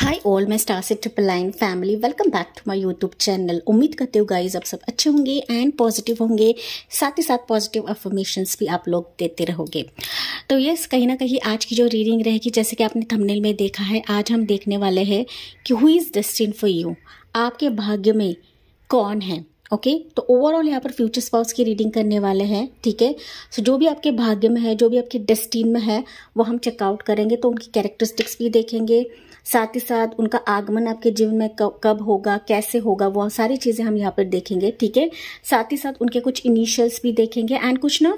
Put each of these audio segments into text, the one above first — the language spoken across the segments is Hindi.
हाय ऑल मैं स्टार से triple line family welcome back to my YouTube channel उम्मीद करते हो गाइज आप सब अच्छे होंगे एंड पॉजिटिव होंगे साथ ही साथ पॉजिटिव अफर्मेशंस भी आप लोग देते रहोगे तो यस कहीं ना कहीं आज की जो रीडिंग रहेगी जैसे कि आपने थंबनेल में देखा है आज हम देखने वाले हैं कि who is destined for you आपके भाग्य में कौन है ओके okay? तो ओवरऑल यहाँ पर फ्यूचर स्पाउस की रीडिंग करने वाले हैं ठीक है सो so, जो भी आपके भाग्य में है जो भी आपके डेस्टिन में है वो हम चेकआउट करेंगे तो उनकी कैरेक्टरिस्टिक्स भी देखेंगे साथ ही साथ उनका आगमन आपके जीवन में कब होगा कैसे होगा वो सारी चीज़ें हम यहाँ पर देखेंगे ठीक है साथ ही साथ उनके कुछ इनिशियल्स भी देखेंगे एंड कुछ ना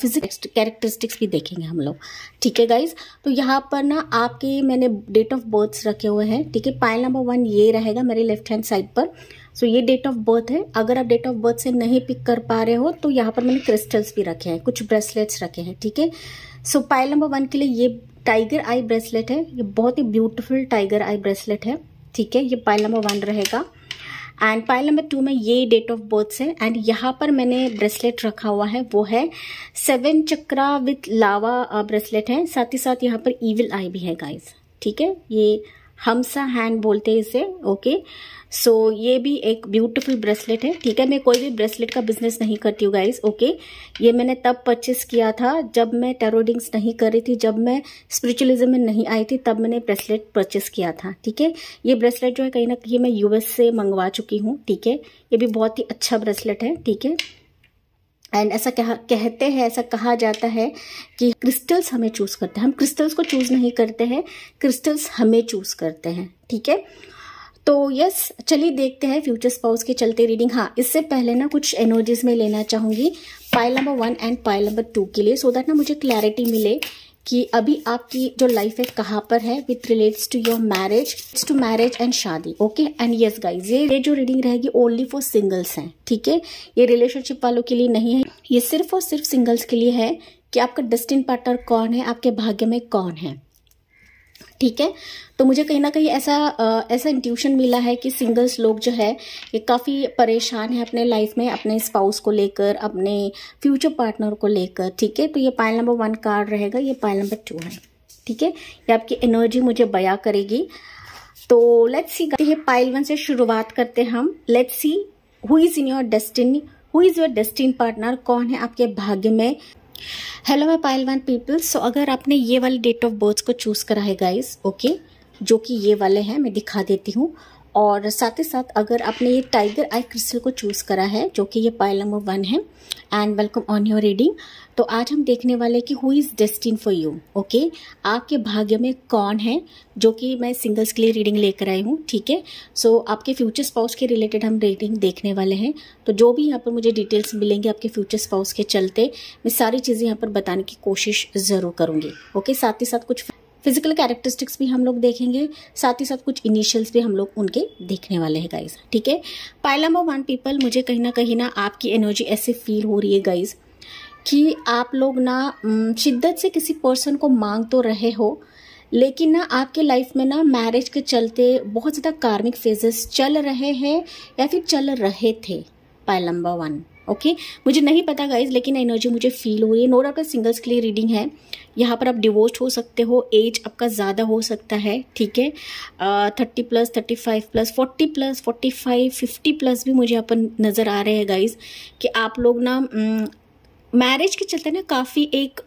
फिजिक्स कैरेक्टरिस्टिक्स भी देखेंगे हम लोग ठीक है गाइज तो यहाँ पर ना आपके मैंने डेट ऑफ बर्थ रखे हुए हैं ठीक है पायल नंबर वन ये रहेगा मेरे लेफ्ट हैंड साइड पर सो so, ये डेट ऑफ बर्थ है अगर आप डेट ऑफ बर्थ से नहीं पिक कर पा रहे हो तो यहाँ पर मैंने क्रिस्टल्स भी रखे हैं कुछ ब्रेसलेट्स रखे हैं ठीक है सो पायल नंबर वन के लिए ये टाइगर आई ब्रेसलेट है ये बहुत ही ब्यूटीफुल टाइगर आई ब्रेसलेट है ठीक है ये पाइल नंबर वन रहेगा एंड पाइल नंबर टू में ये डेट ऑफ बर्थ है एंड यहाँ पर मैंने ब्रेसलेट रखा हुआ है वो है seven chakra with lava bracelet है साथ ही साथ यहाँ पर ईविल आई भी है गाइज ठीक है ये हमसा हैंड बोलते हैं इसे ओके सो so, ये भी एक ब्यूटीफुल ब्रेसलेट है ठीक है मैं कोई भी ब्रेसलेट का बिजनेस नहीं करती हूँ गाइज ओके ये मैंने तब परचेस किया था जब मैं टेरोडिंग्स नहीं कर रही थी जब मैं स्पिरिचुअलिज्म में नहीं आई थी तब मैंने ब्रेसलेट परचेस किया था ठीक है ये ब्रेसलेट जो है कहीं ना कहीं मैं यूएस से मंगवा चुकी हूँ ठीक है ये भी बहुत ही अच्छा ब्रेसलेट है ठीक है एंड ऐसा कहा कहते हैं ऐसा कहा जाता है कि क्रिस्टल्स हमें चूज़ करते हैं हम क्रिस्टल्स को चूज़ नहीं करते हैं क्रिस्टल्स हमें चूज़ करते हैं ठीक है तो यस चलिए देखते हैं फ्यूचर स्पाउस के चलते रीडिंग हाँ इससे पहले ना कुछ एनर्जीज में लेना चाहूंगी pile number one and pile number two के लिए सो दैट ना मुझे क्लैरिटी मिले कि अभी आपकी जो लाइफ है कहाँ पर है with relates to your marriage to marriage and शादी ओके एंड यस गाइज ये ये जो रीडिंग रहेगी ओनली फॉर सिंगल्स हैं ठीक है ये रिलेशनशिप वालों के लिए नहीं है ये सिर्फ और सिर्फ सिंगल्स के लिए है कि आपका डेस्टिन पार्टनर कौन है आपके भाग्य में कौन है ठीक है तो मुझे कहीं ना कहीं ऐसा ऐसा इंट्यूशन मिला है कि सिंगल्स लोग जो है ये काफ़ी परेशान है अपने लाइफ में अपने स्पाउस को लेकर अपने फ्यूचर पार्टनर को लेकर ठीक है तो ये पायल नंबर वन कार्ड रहेगा ये पायल नंबर टू है ठीक है ये आपकी एनर्जी मुझे बया करेगी तो लेट्स सी ये पायल वन से शुरुआत करते हैं हम let's see who is in your destiny who is your destined partner कौन है आपके भाग्य में हेलो मैं पायल वन पीपल सो अगर आपने ये वाले डेट ऑफ बर्थ को चूज़ करा है गाइज ओके okay? जो कि ये वाले हैं मैं दिखा देती हूँ और साथ ही साथ अगर आपने ये टाइगर आई क्रिस्टल को चूज़ करा है जो कि ये पायल नंबर वन है and welcome on your reading तो आज हम देखने वाले कि who is destined for you okay आपके भाग्य में कौन है जो कि मैं सिंगल्स के लिए रीडिंग लेकर आई हूँ ठीक है सो आपके फ्यूचर स्पाउस के रिलेटेड हम रीडिंग देखने वाले हैं तो जो भी यहाँ पर मुझे डिटेल्स मिलेंगे आपके फ्यूचर स्पाउस के चलते मैं सारी चीज़ें यहाँ पर बताने की कोशिश ज़रूर करूँगी ओके okay? साथ ही साथ कुछ फिजिकल कैरेक्टरिस्टिक्स भी हम लोग देखेंगे साथ ही साथ कुछ इनिशियल्स भी हम लोग उनके देखने वाले हैं गाइज ठीक है पाइल नंबर वन पीपल मुझे कहीं ना कहीं ना आपकी एनर्जी ऐसे फील हो रही है गाइज कि आप लोग ना शिद्दत से किसी पर्सन को मांग तो रहे हो लेकिन ना आपके लाइफ में ना मैरिज के चलते बहुत ज़्यादा कार्मिक फेजेस चल रहे हैं या फिर चल रहे थे पाइल नंबर वन ओके मुझे नहीं पता गाइज लेकिन एनर्जी मुझे फील हो रही है नोट आपका सिंगल्स के लिए रीडिंग है यहाँ पर आप डिवोर्स हो सकते हो एज आपका ज़्यादा हो सकता है ठीक है thirty plus thirty five plus forty plus forty five fifty plus भी मुझे यहाँ पर नज़र आ रहे हैं गाइज कि आप लोग ना मैरिज के चलते ना काफ़ी एक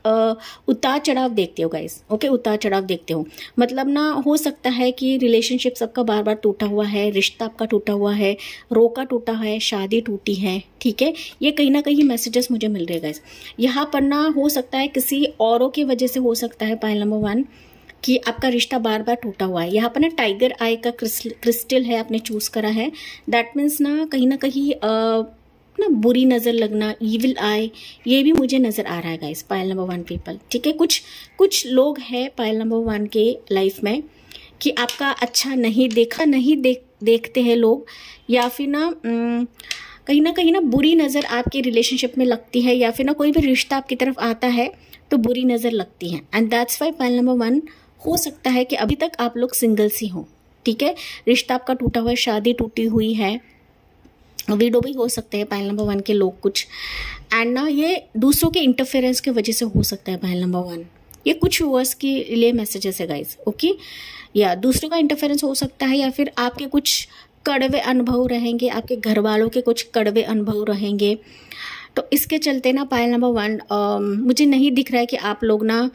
उतार चढ़ाव देखते हो गाइस ओके उतार चढ़ाव देखते हो मतलब ना हो सकता है कि रिलेशनशिप सबका बार बार टूटा हुआ है रिश्ता आपका टूटा हुआ है रोका टूटा है शादी टूटी है ठीक है ये कहीं ना कहीं मैसेजेस मुझे मिल रहे गाइस यहाँ पर ना हो सकता है किसी औरों की वजह से हो सकता है पाइल नंबर वन कि आपका रिश्ता बार बार टूटा हुआ है यहाँ पर ना टाइगर आई का क्रिस्टल है आपने चूज़ करा है दैट मीन्स ना कहीं ना कहीं ना बुरी नज़र लगना ईविल आए ये भी मुझे नज़र आ रहा है guys pile number one people ठीक है कुछ कुछ लोग हैं पायल नंबर वन के लाइफ में कि आपका अच्छा नहीं देखा नहीं देख देखते हैं लोग या फिर ना कहीं ना कहीं ना बुरी नज़र आपके रिलेशनशिप में लगती है या फिर ना कोई भी रिश्ता आपकी तरफ आता है तो बुरी नज़र लगती है and that's why pile number one हो सकता है कि अभी तक आप लोग सिंगल्स ही हों ठीक है रिश्ता आपका टूटा हुआ है शादी टूटी हुई है वीडो भी हो सकते हैं पायल नंबर वन के लोग कुछ एंड ना ये दूसरों के इंटरफेरेंस की वजह से हो सकता है पायल नंबर वन ये कुछ व्यूअर्स के लिए मैसेजेस है गाइज ओके या दूसरों का इंटरफेरेंस हो सकता है या फिर आपके कुछ कड़वे अनुभव रहेंगे आपके घर वालों के कुछ कड़वे अनुभव रहेंगे तो इसके चलते ना पायल नंबर वन मुझे नहीं दिख रहा है कि आप लोग ना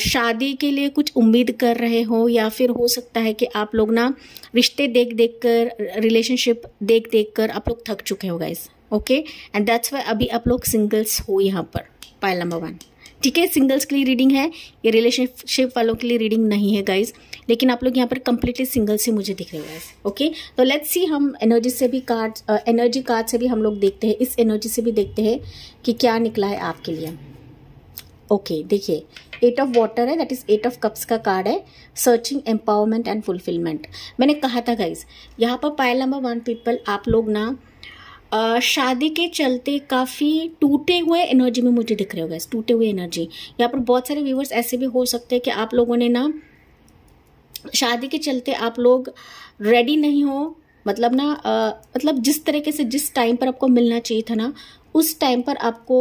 शादी के लिए कुछ उम्मीद कर रहे हो या फिर हो सकता है कि आप लोग ना रिश्ते देख देख कर रिलेशनशिप देख देख कर आप लोग थक चुके हो guys okay and that's why अभी आप लोग सिंगल्स हो यहाँ पर पायल नंबर वन ठीक है सिंगल्स के लिए रीडिंग है ये रिलेशनशिप वालों के लिए रीडिंग नहीं है गाइज लेकिन आप लोग यहाँ पर कंप्लीटली सिंगल से मुझे दिख रहे हो गाइज ओके तो लेट्स सी हम एनर्जी से भी कार्ड एनर्जी कार्ड से भी हम लोग देखते हैं इस एनर्जी से भी देखते हैं कि क्या निकला है आपके लिए ओके देखिए एट ऑफ वाटर है that is eight of cups का कार्ड है सर्चिंग एम्पावरमेंट एंड फुलफिलमेंट मैंने कहा था गाइज यहाँ पर पायल नंबर वन पीपल आप लोग ना शादी के चलते काफ़ी टूटे हुए एनर्जी में मुझे दिख रहे हो गए टूटे हुए एनर्जी यहाँ पर बहुत सारे व्यूवर्स ऐसे भी हो सकते हैं कि आप लोगों ने ना शादी के चलते आप लोग रेडी नहीं हो मतलब ना आ, मतलब जिस तरीके से जिस टाइम पर आपको मिलना चाहिए था ना उस टाइम पर आपको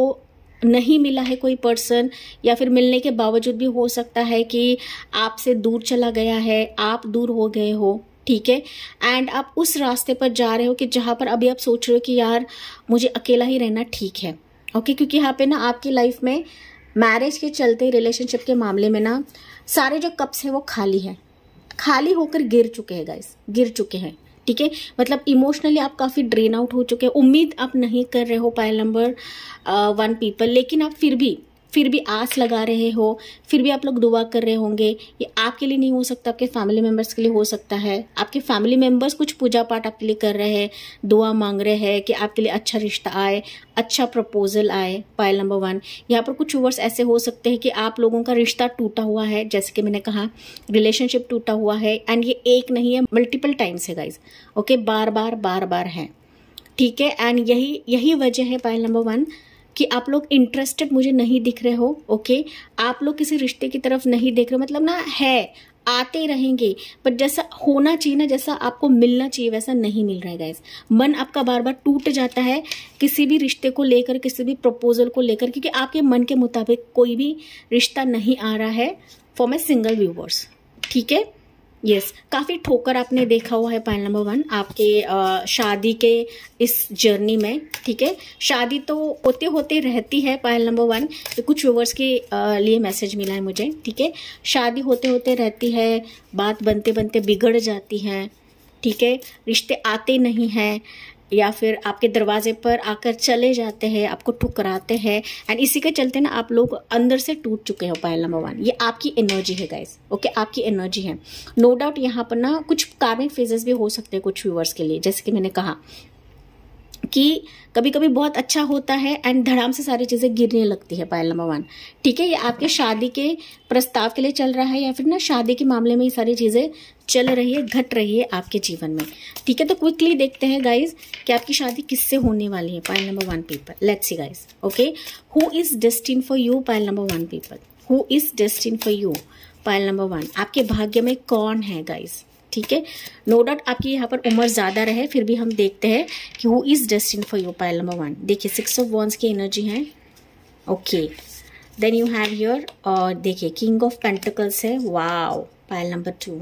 नहीं मिला है कोई पर्सन या फिर मिलने के बावजूद भी हो सकता है कि आपसे दूर चला गया है आप दूर हो गए हो ठीक है एंड आप उस रास्ते पर जा रहे हो कि जहाँ पर अभी आप सोच रहे हो कि यार मुझे अकेला ही रहना ठीक है ओके okay? क्योंकि यहाँ पे ना आपकी लाइफ में मैरिज के चलते रिलेशनशिप के मामले में ना सारे जो कप्स हैं वो खाली हैं खाली होकर गिर चुके हैं गाइस गिर चुके हैं ठीक है मतलब इमोशनली आप काफ़ी ड्रेन आउट हो चुके हैं उम्मीद आप नहीं कर रहे हो पायल नंबर वन पीपल लेकिन आप फिर भी फिर भी आस लगा रहे हो फिर भी आप लोग दुआ कर रहे होंगे ये आपके लिए नहीं हो सकता आपके फैमिली मेम्बर्स के लिए हो सकता है आपके फैमिली मेम्बर्स कुछ पूजा पाठ आपके लिए कर रहे हैं दुआ मांग रहे हैं कि आपके लिए अच्छा रिश्ता आए अच्छा प्रपोजल आए पायल नंबर वन यहाँ पर कुछ व्यूवर्स ऐसे हो सकते हैं कि आप लोगों का रिश्ता टूटा हुआ है जैसे कि मैंने कहा रिलेशनशिप टूटा हुआ है एंड ये एक नहीं है मल्टीपल टाइम्स है गाइज ओके बार बार बार बार है ठीक है एंड यही यही वजह है पायल नंबर वन कि आप लोग इंटरेस्टेड मुझे नहीं दिख रहे हो ओके आप लोग किसी रिश्ते की तरफ नहीं देख रहे हो मतलब ना है आते रहेंगे बट जैसा होना चाहिए ना जैसा आपको मिलना चाहिए वैसा नहीं मिल रहा है गाइज मन आपका बार बार टूट जाता है किसी भी रिश्ते को लेकर किसी भी प्रपोजल को लेकर क्योंकि आपके मन के मुताबिक कोई भी रिश्ता नहीं आ रहा है फॉर माई सिंगल व्यूवर्स ठीक है यस yes, काफ़ी ठोकर आपने देखा हुआ है पॉइंट नंबर वन आपके आ, शादी के इस जर्नी में ठीक है शादी तो होते होते रहती है पॉइंट नंबर वन तो कुछ व्यूवर्स के लिए मैसेज मिला है मुझे ठीक है शादी होते होते रहती है बात बनते बनते बिगड़ जाती है ठीक है रिश्ते आते नहीं हैं या फिर आपके दरवाजे पर आकर चले जाते हैं आपको ठुकराते हैं एंड इसी के चलते ना आप लोग अंदर से टूट चुके हो पायल नंबर वन ये आपकी एनर्जी है गाइज ओके आपकी एनर्जी है नो डाउट यहाँ पर ना कुछ कार्मिक फेजेस भी हो सकते हैं कुछ व्यूवर्स के लिए जैसे कि मैंने कहा कि कभी कभी बहुत अच्छा होता है एंड धड़ाम से सारी चीज़ें गिरने लगती है पायल नंबर वन ठीक है ये आपके शादी के प्रस्ताव के लिए चल रहा है या फिर ना शादी के मामले में ये सारी चीज़ें चल रही है घट रही है आपके जीवन में ठीक है तो क्विकली देखते हैं गाइज कि आपकी शादी किससे होने वाली है pile number one people let's see guys okay who is destined for you pile number one people who is destined for you pile number one आपके भाग्य में कौन है गाइज ठीक है नो डाउट आपकी यहाँ पर उम्र ज़्यादा रहे फिर भी हम देखते हैं कि वो is destined for you pile number one देखिए सिक्स ऑफ वॉन्स की uh, एनर्जी है okay then you have your और देखिए किंग ऑफ पेंटिकल्स है wow pile number two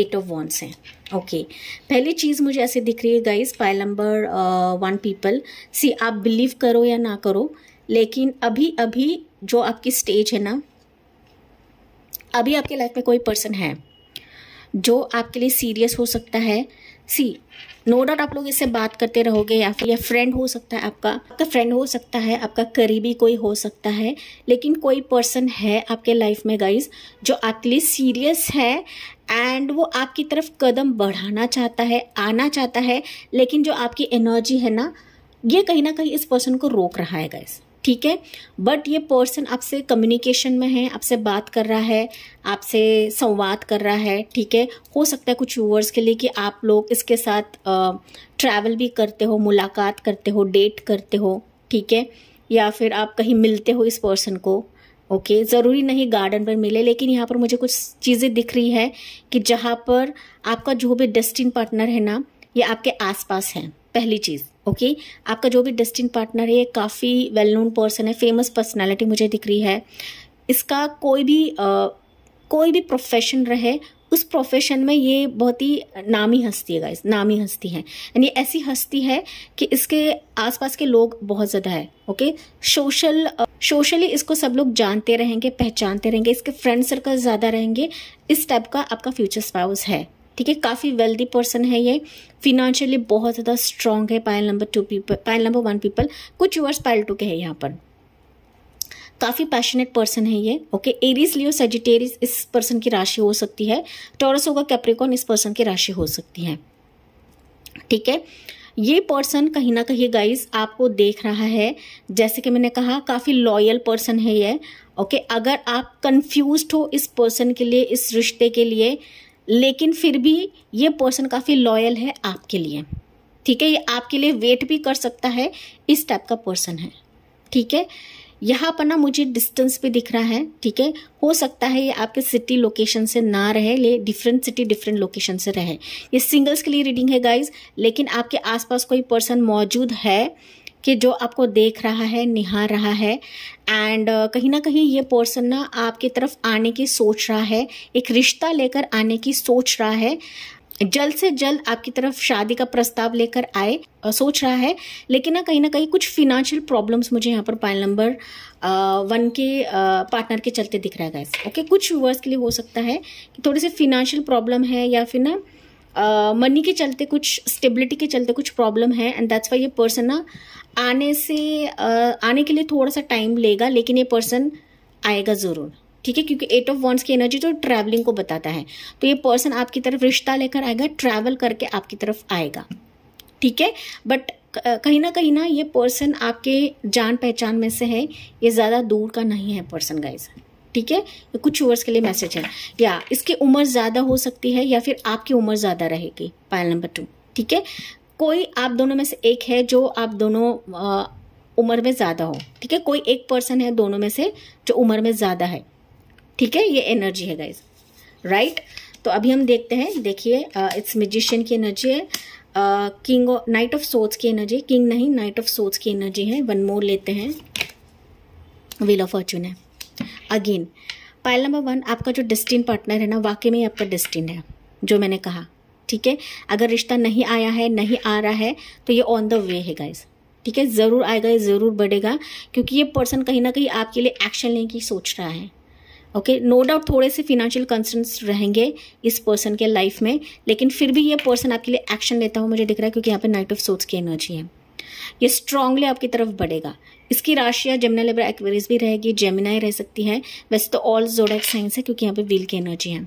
eight of wands है ओके okay. पहली चीज़ मुझे ऐसे दिख रही है guys pile number one people see आप बिलीव करो या ना करो लेकिन अभी अभी जो आपकी स्टेज है ना अभी आपके लाइफ में कोई पर्सन है जो आपके लिए सीरियस हो सकता है सी नो डाउट आप लोग इससे बात करते रहोगे या फिर या फ्रेंड हो सकता है आपका आपका फ्रेंड हो सकता है आपका करीबी कोई हो सकता है लेकिन कोई पर्सन है आपके लाइफ में गाइज जो आपके लिए सीरियस है एंड वो आपकी तरफ कदम बढ़ाना चाहता है आना चाहता है लेकिन जो आपकी एनर्जी है ना ये कहीं ना कहीं इस पर्सन को रोक रहा है गाइज ठीक है बट ये पर्सन आपसे कम्युनिकेशन में है आपसे बात कर रहा है आपसे संवाद कर रहा है ठीक है हो सकता है कुछ व्यूवर्स के लिए कि आप लोग इसके साथ ट्रैवल भी करते हो मुलाकात करते हो डेट करते हो ठीक है या फिर आप कहीं मिलते हो इस पर्सन को ओके okay, ज़रूरी नहीं गार्डन पर मिले लेकिन यहाँ पर मुझे कुछ चीज़ें दिख रही है कि जहाँ पर आपका जो भी डेस्टिन पार्टनर है ना ये आपके आसपास है पहली चीज़ ओके आपका जो भी डेस्टिन पार्टनर है ये काफ़ी वेल नोन पर्सन है फेमस पर्सनैलिटी मुझे दिख रही है इसका कोई भी आ, कोई भी प्रोफेशन रहे उस प्रोफेशन में ये बहुत ही नामी हस्ती है गाइस नामी हस्ती है यानी ऐसी हस्ती है कि इसके आसपास के लोग बहुत ज़्यादा है ओके सोशल सोशली इसको सब लोग जानते रहेंगे पहचानते रहेंगे इसके फ्रेंड सर्कल ज़्यादा रहेंगे इस टाइप का आपका फ्यूचर स्पाउस है ठीक है काफ़ी वेल्दी पर्सन है ये फिनेंशियली बहुत ज़्यादा स्ट्रांग है pile number two people pile number one people कुछ वर्ष पायल टू के है यहाँ पर काफ़ी पैशनेट पर्सन है ये ओके एरीज लियो सेजिटेरिस इस पर्सन की राशि हो सकती है टॉरस होगा कैप्रिकॉन इस पर्सन की राशि हो सकती है ठीक है ये पर्सन कहीं ना कहीं गाइस आपको देख रहा है जैसे कि मैंने कहा काफ़ी लॉयल पर्सन है ये ओके अगर आप कंफ्यूज हो इस पर्सन के लिए इस रिश्ते के लिए लेकिन फिर भी ये पर्सन काफ़ी लॉयल है आपके लिए ठीक है ये आपके लिए वेट भी कर सकता है इस टाइप का पर्सन है ठीक है यहाँ पर ना मुझे डिस्टेंस भी दिख रहा है ठीक है हो सकता है ये आपके सिटी लोकेशन से ना रहे ये डिफरेंट सिटी डिफरेंट लोकेशन से रहे ये सिंगल्स के लिए रीडिंग है गाइज लेकिन आपके आसपास कोई पर्सन मौजूद है कि जो आपको देख रहा है निहार रहा है एंड uh, कहीं ना कहीं ये पर्सन ना आपकी तरफ आने की सोच रहा है एक रिश्ता लेकर आने की सोच रहा है जल्द से जल्द आपकी तरफ शादी का प्रस्ताव लेकर आए uh, सोच रहा है लेकिन ना कहीं ना कहीं कुछ फिनेंशियल प्रॉब्लम्स मुझे यहाँ पर पाइल नंबर वन के पार्टनर uh, के चलते दिख रहा है गैस ओके कुछ वर्स के लिए हो सकता है कि थोड़ी से फिनेंशियल प्रॉब्लम है या फिर ना मनी uh, के चलते कुछ स्टेबिलिटी के चलते कुछ प्रॉब्लम है एंड दैट्स वाई ये पर्सन ना आने से uh, आने के लिए थोड़ा सा टाइम लेगा लेकिन ये पर्सन आएगा ज़रूर ठीक है क्योंकि एट ऑफ वॉन्ट्स की एनर्जी तो ट्रैवलिंग को बताता है तो ये पर्सन आपकी तरफ रिश्ता लेकर आएगा ट्रैवल करके आपकी तरफ आएगा ठीक है बट uh, कहीं ना कहीं ना ये पर्सन आपके जान पहचान में से है ये ज़्यादा दूर का नहीं है पर्सन गाइज ठीक है कुछ व्यूअर्स के लिए मैसेज है या इसकी उम्र ज़्यादा हो सकती है या फिर आपकी उम्र ज़्यादा रहेगी पायल नंबर टू ठीक है कोई आप दोनों में से एक है जो आप दोनों उम्र में ज़्यादा हो ठीक है कोई एक पर्सन है दोनों में से जो उम्र में ज़्यादा है ठीक है ये एनर्जी है गाइज राइट तो अभी हम देखते हैं देखिए इट्स मेजिशियन की एनर्जी है किंग नाइट ऑफ सोच की एनर्जी किंग नहीं नाइट ऑफ सोच की एनर्जी है वन मोर लेते हैं व्हील ऑफ फॉर्चून है अगेन पाइल नंबर वन आपका जो डिस्टिन पार्टनर है ना वाकई में आपका डिस्टिन है जो मैंने कहा ठीक है अगर रिश्ता नहीं आया है नहीं आ रहा है तो ये ऑन द वे है गाइज ठीक है ज़रूर आएगा ये ज़रूर बढ़ेगा क्योंकि ये पर्सन कहीं ना कहीं आपके लिए एक्शन लेने की सोच रहा है ओके नो डाउट थोड़े से फिनेंशियल कंसर्न रहेंगे इस पर्सन के लाइफ में लेकिन फिर भी ये पर्सन आपके लिए एक्शन लेता हुआ मुझे दिख रहा है क्योंकि यहाँ पे नाइट ऑफ सोच की एनर्जी है ये स्ट्रांगली आपकी तरफ बढ़ेगा इसकी राशियाँ जमुना लेबर एक्वेरियस भी रहेगी जेमिनाई रह सकती है वैसे तो ऑल जोडेक साइंस है क्योंकि यहाँ पे व्हील की एनर्जी है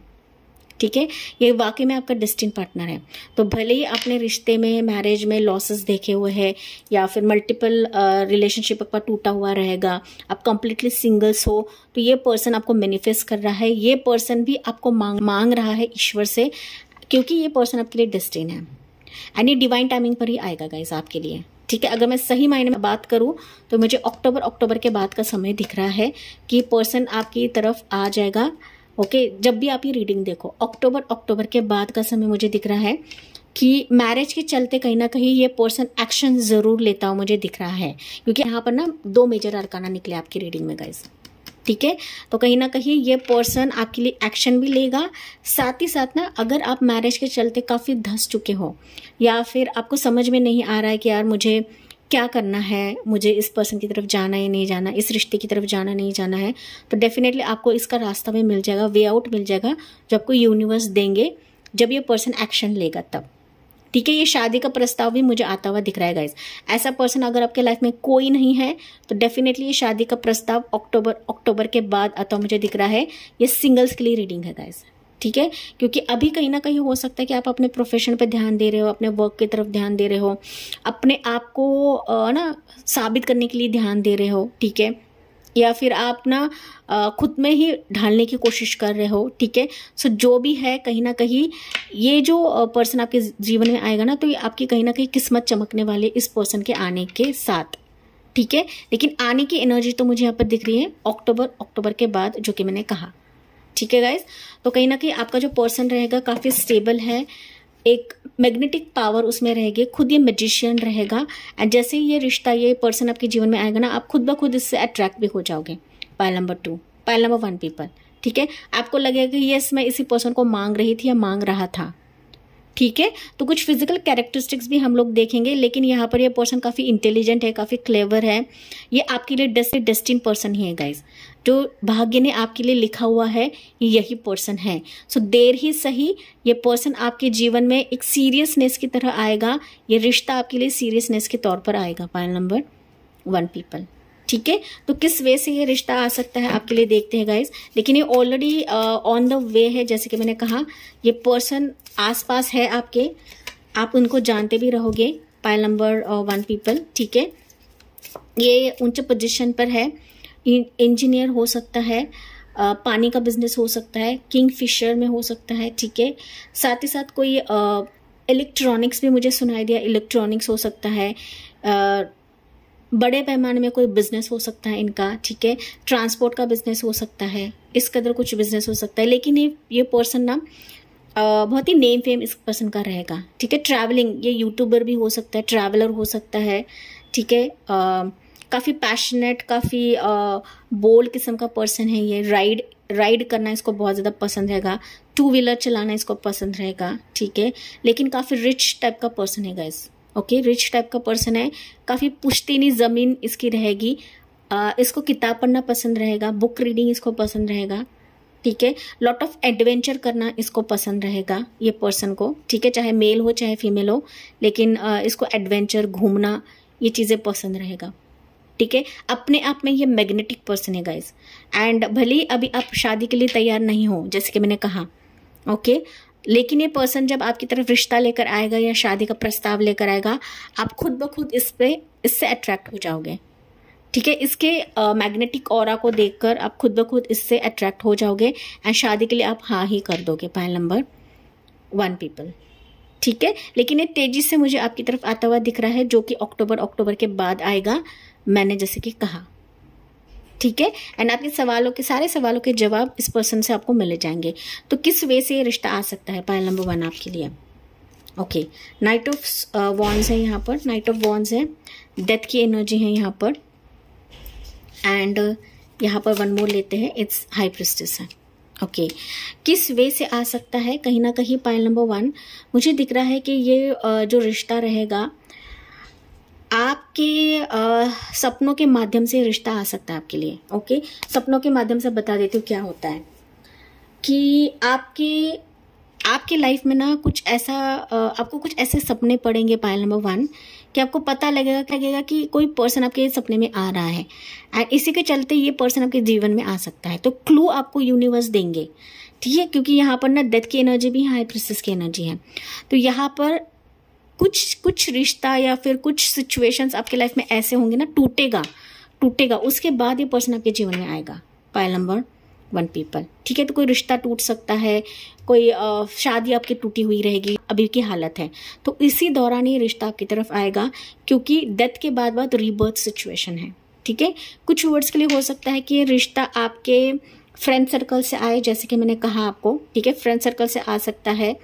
ठीक है ये वाकई में आपका डिस्टिन पार्टनर है तो भले ही आपने रिश्ते में मैरिज में लॉसेस देखे हुए हैं या फिर मल्टीपल रिलेशनशिप आपका टूटा हुआ रहेगा आप कंप्लीटली सिंगल्स हो तो ये पर्सन आपको मैनिफेस्ट कर रहा है ये पर्सन भी आपको मांग मांग रहा है ईश्वर से क्योंकि ये पर्सन आपके लिए डिस्टिन है एंड डिवाइन टाइमिंग पर ही आएगा गाइज आपके लिए ठीक है अगर मैं सही मायने में बात करूं तो मुझे अक्टूबर अक्टूबर के बाद का समय दिख रहा है कि पर्सन आपकी तरफ आ जाएगा ओके जब भी आप ये रीडिंग देखो अक्टूबर अक्टूबर के बाद का समय मुझे दिख रहा है कि मैरिज के चलते कहीं ना कहीं ये पर्सन एक्शन ज़रूर लेता हुआ मुझे दिख रहा है क्योंकि यहाँ पर ना दो मेजर अरकाना निकले आपकी रीडिंग में गाइज ठीक है तो कहीं ना कहीं ये पर्सन आपके लिए एक्शन भी लेगा साथ ही साथ ना अगर आप मैरिज के चलते काफ़ी धस चुके हो या फिर आपको समझ में नहीं आ रहा है कि यार मुझे क्या करना है मुझे इस पर्सन की तरफ जाना है नहीं जाना इस रिश्ते की तरफ जाना नहीं जाना है तो डेफिनेटली आपको इसका रास्ता भी मिल जाएगा वे आउट मिल जाएगा जो आपको यूनिवर्स देंगे जब ये पर्सन एक्शन लेगा तब ठीक है ये शादी का प्रस्ताव भी मुझे आता हुआ दिख रहा है गाइज ऐसा पर्सन अगर आपके लाइफ में कोई नहीं है तो डेफिनेटली ये शादी का प्रस्ताव अक्टूबर अक्टूबर के बाद आता हुआ मुझे दिख रहा है ये सिंगल्स के लिए रीडिंग है गाइज ठीक है क्योंकि अभी कहीं ना कहीं हो सकता है कि आप अपने प्रोफेशन पर ध्यान दे रहे हो अपने वर्क की तरफ ध्यान दे रहे हो अपने आप को ना साबित करने के लिए ध्यान दे रहे हो ठीक है या फिर आप ना खुद में ही ढालने की कोशिश कर रहे हो ठीक है सो जो भी है कहीं ना कहीं ये जो पर्सन आपके जीवन में आएगा ना तो ये आपकी कहीं ना कहीं किस्मत चमकने वाले इस पर्सन के आने के साथ ठीक है लेकिन आने की एनर्जी तो मुझे यहाँ पर दिख रही है अक्टूबर अक्टूबर के बाद जो कि मैंने कहा ठीक है गाइज तो कहीं ना कहीं आपका जो पर्सन रहेगा काफ़ी स्टेबल है एक मैग्नेटिक पावर उसमें रहेगी खुद ये मेजिशियन रहेगा एंड जैसे ही ये रिश्ता ये पर्सन आपके जीवन में आएगा ना आप खुद ब खुद इससे अट्रैक्ट भी हो जाओगे pile number two pile number one people ठीक है आपको लगेगा कि यस मैं इसी पर्सन को मांग रही थी या मांग रहा था ठीक है तो कुछ फिजिकल कैरेक्टरिस्टिक्स भी हम लोग देखेंगे लेकिन यहाँ पर ये पर्सन काफ़ी इंटेलिजेंट है काफ़ी क्लेवर है ये आपके लिए डेस्टिन पर्सन ही है गाइज जो भाग्य ने आपके लिए लिखा हुआ है यही पर्सन है सो so, देर ही सही ये पर्सन आपके जीवन में एक सीरियसनेस की तरह आएगा ये रिश्ता आपके लिए सीरियसनेस के तौर पर आएगा पायल नंबर वन पीपल ठीक है तो किस वे से ये रिश्ता आ सकता है आपके लिए देखते हैं गाइज लेकिन ये ऑलरेडी ऑन द वे है जैसे कि मैंने कहा ये पर्सन आसपास है आपके आप उनको जानते भी रहोगे पायल नंबर वन पीपल ठीक है ये उच्च पोजिशन पर है इंजीनियर हो सकता है पानी का बिजनेस हो सकता है किंग फिशर में हो सकता है ठीक है साथ ही साथ कोई इलेक्ट्रॉनिक्स भी मुझे सुनाई दिया इलेक्ट्रॉनिक्स हो सकता है आ, बड़े पैमाने में कोई बिजनेस हो सकता है इनका ठीक है ट्रांसपोर्ट का बिजनेस हो सकता है इस कदर कुछ बिजनेस हो सकता है लेकिन ये ये पर्सन ना बहुत ही नेम फेम इस पर्सन का रहेगा ठीक है ट्रैवलिंग ये यूट्यूबर भी हो सकता है ट्रैवलर हो सकता है ठीक है काफ़ी पैशनेट काफ़ी बोल्ड किस्म का पर्सन है ये राइड राइड करना इसको बहुत ज़्यादा पसंद रहेगा टू व्हीलर चलाना इसको पसंद रहेगा ठीक है लेकिन काफ़ी रिच टाइप का पर्सन है गाइस ओके रिच टाइप का पर्सन है काफ़ी पुश्तनी ज़मीन इसकी रहेगी इसको किताब पढ़ना पसंद रहेगा बुक रीडिंग इसको पसंद रहेगा ठीक है लॉट ऑफ एडवेंचर करना इसको पसंद रहेगा ये पर्सन को ठीक है चाहे मेल हो चाहे फीमेल हो लेकिन इसको एडवेंचर घूमना ये चीज़ें पसंद रहेगा ठीक है अपने आप में ये मैग्नेटिक पर्सन है गाइज एंड भले ही अभी आप शादी के लिए तैयार नहीं हो जैसे कि मैंने कहा ओके लेकिन ये पर्सन जब आपकी तरफ रिश्ता लेकर आएगा या शादी का प्रस्ताव लेकर आएगा आप खुद ब खुद इस पर इससे अट्रैक्ट हो जाओगे ठीक है इसके मैग्नेटिक और को देखकर आप खुद ब खुद इससे अट्रैक्ट हो जाओगे एंड शादी के लिए आप हाँ ही कर दोगे पहला नंबर वन पीपल ठीक है लेकिन ये तेजी से मुझे आपकी तरफ आता हुआ दिख रहा है जो कि अक्टूबर अक्टूबर के बाद आएगा मैंने जैसे कि कहा ठीक है एंड आपके सवालों के सारे सवालों के जवाब इस पर्सन से आपको मिले जाएंगे तो किस वे से ये रिश्ता आ सकता है पायल नंबर वन आपके लिए ओके नाइट ऑफ वॉन्स है यहाँ पर नाइट ऑफ वॉन्स है डेथ की एनर्जी है यहाँ पर एंड uh, यहाँ पर वन मोर लेते हैं इट्स हाई प्रिस्टिस है ओके okay. किस वे से आ सकता है कहीं ना कहीं पायल नंबर वन मुझे दिख रहा है कि ये uh, जो रिश्ता रहेगा आपके आ, सपनों के माध्यम से रिश्ता आ सकता है आपके लिए ओके सपनों के माध्यम से बता देती हूँ क्या होता है कि आपके आपके लाइफ में ना कुछ ऐसा आपको कुछ ऐसे सपने पड़ेंगे पायल नंबर वन कि आपको पता लगेगा लगेगा कि कोई पर्सन आपके सपने में आ रहा है एंड इसी के चलते ये पर्सन आपके जीवन में आ सकता है तो क्लू आपको यूनिवर्स देंगे ठीक है क्योंकि यहाँ पर ना डेथ की एनर्जी भी हाई क्रिसिस की एनर्जी है तो यहाँ पर कुछ कुछ रिश्ता या फिर कुछ सिचुएशंस आपके लाइफ में ऐसे होंगे ना टूटेगा टूटेगा उसके बाद ये पर्सन आपके जीवन में आएगा पायल नंबर वन पीपल ठीक है तो कोई रिश्ता टूट सकता है कोई शादी आपकी टूटी हुई रहेगी अभी की हालत है तो इसी दौरान ये रिश्ता आपकी तरफ आएगा क्योंकि डेथ के बाद बाद रीबर्थ सिचुएशन है ठीक है कुछ वर्ड्स के लिए हो सकता है कि ये रिश्ता आपके फ्रेंड सर्कल से आए जैसे कि मैंने कहा आपको ठीक है फ्रेंड सर्कल से आ सकता है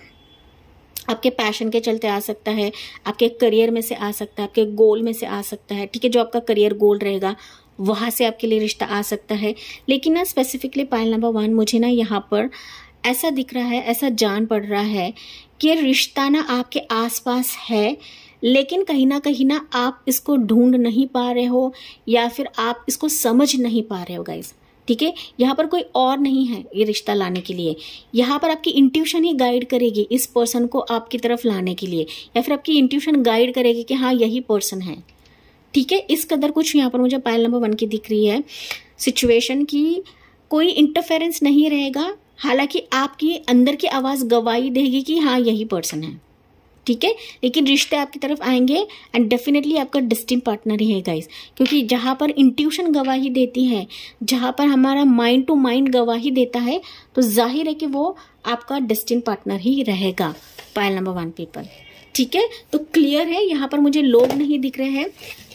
आपके पैशन के चलते आ सकता है आपके करियर में से आ सकता है आपके गोल में से आ सकता है ठीक है जो आपका करियर गोल रहेगा वहाँ से आपके लिए रिश्ता आ सकता है लेकिन ना स्पेसिफिकली पायल नंबर वन मुझे ना यहाँ पर ऐसा दिख रहा है ऐसा जान पड़ रहा है कि रिश्ता ना आपके आसपास है लेकिन कहीं ना कहीं ना आप इसको ढूंढ नहीं पा रहे हो या फिर आप इसको समझ नहीं पा रहे हो गाइज़ ठीक है यहाँ पर कोई और नहीं है ये रिश्ता लाने के लिए यहाँ पर आपकी इंट्यूशन ही गाइड करेगी इस पर्सन को आपकी तरफ लाने के लिए या फिर आपकी इंट्यूशन गाइड करेगी कि हाँ यही पर्सन है ठीक है इस कदर कुछ यहाँ पर मुझे पायल नंबर वन की दिख रही है सिचुएशन की कोई इंटरफेरेंस नहीं रहेगा हालांकि आपकी अंदर की आवाज़ गवाही देगी कि हाँ यही पर्सन है ठीक है लेकिन रिश्ते आपकी तरफ आएंगे एंड डेफिनेटली आपका डिस्टिंग पार्टनर ही है गाइस क्योंकि जहाँ पर इंट्यूशन गवाही देती है जहाँ पर हमारा माइंड टू माइंड गवाही देता है तो जाहिर है कि वो आपका डिस्टिंग पार्टनर ही रहेगा पायल नंबर वन पीपल ठीक है तो क्लियर है यहाँ पर मुझे लोग नहीं दिख रहे हैं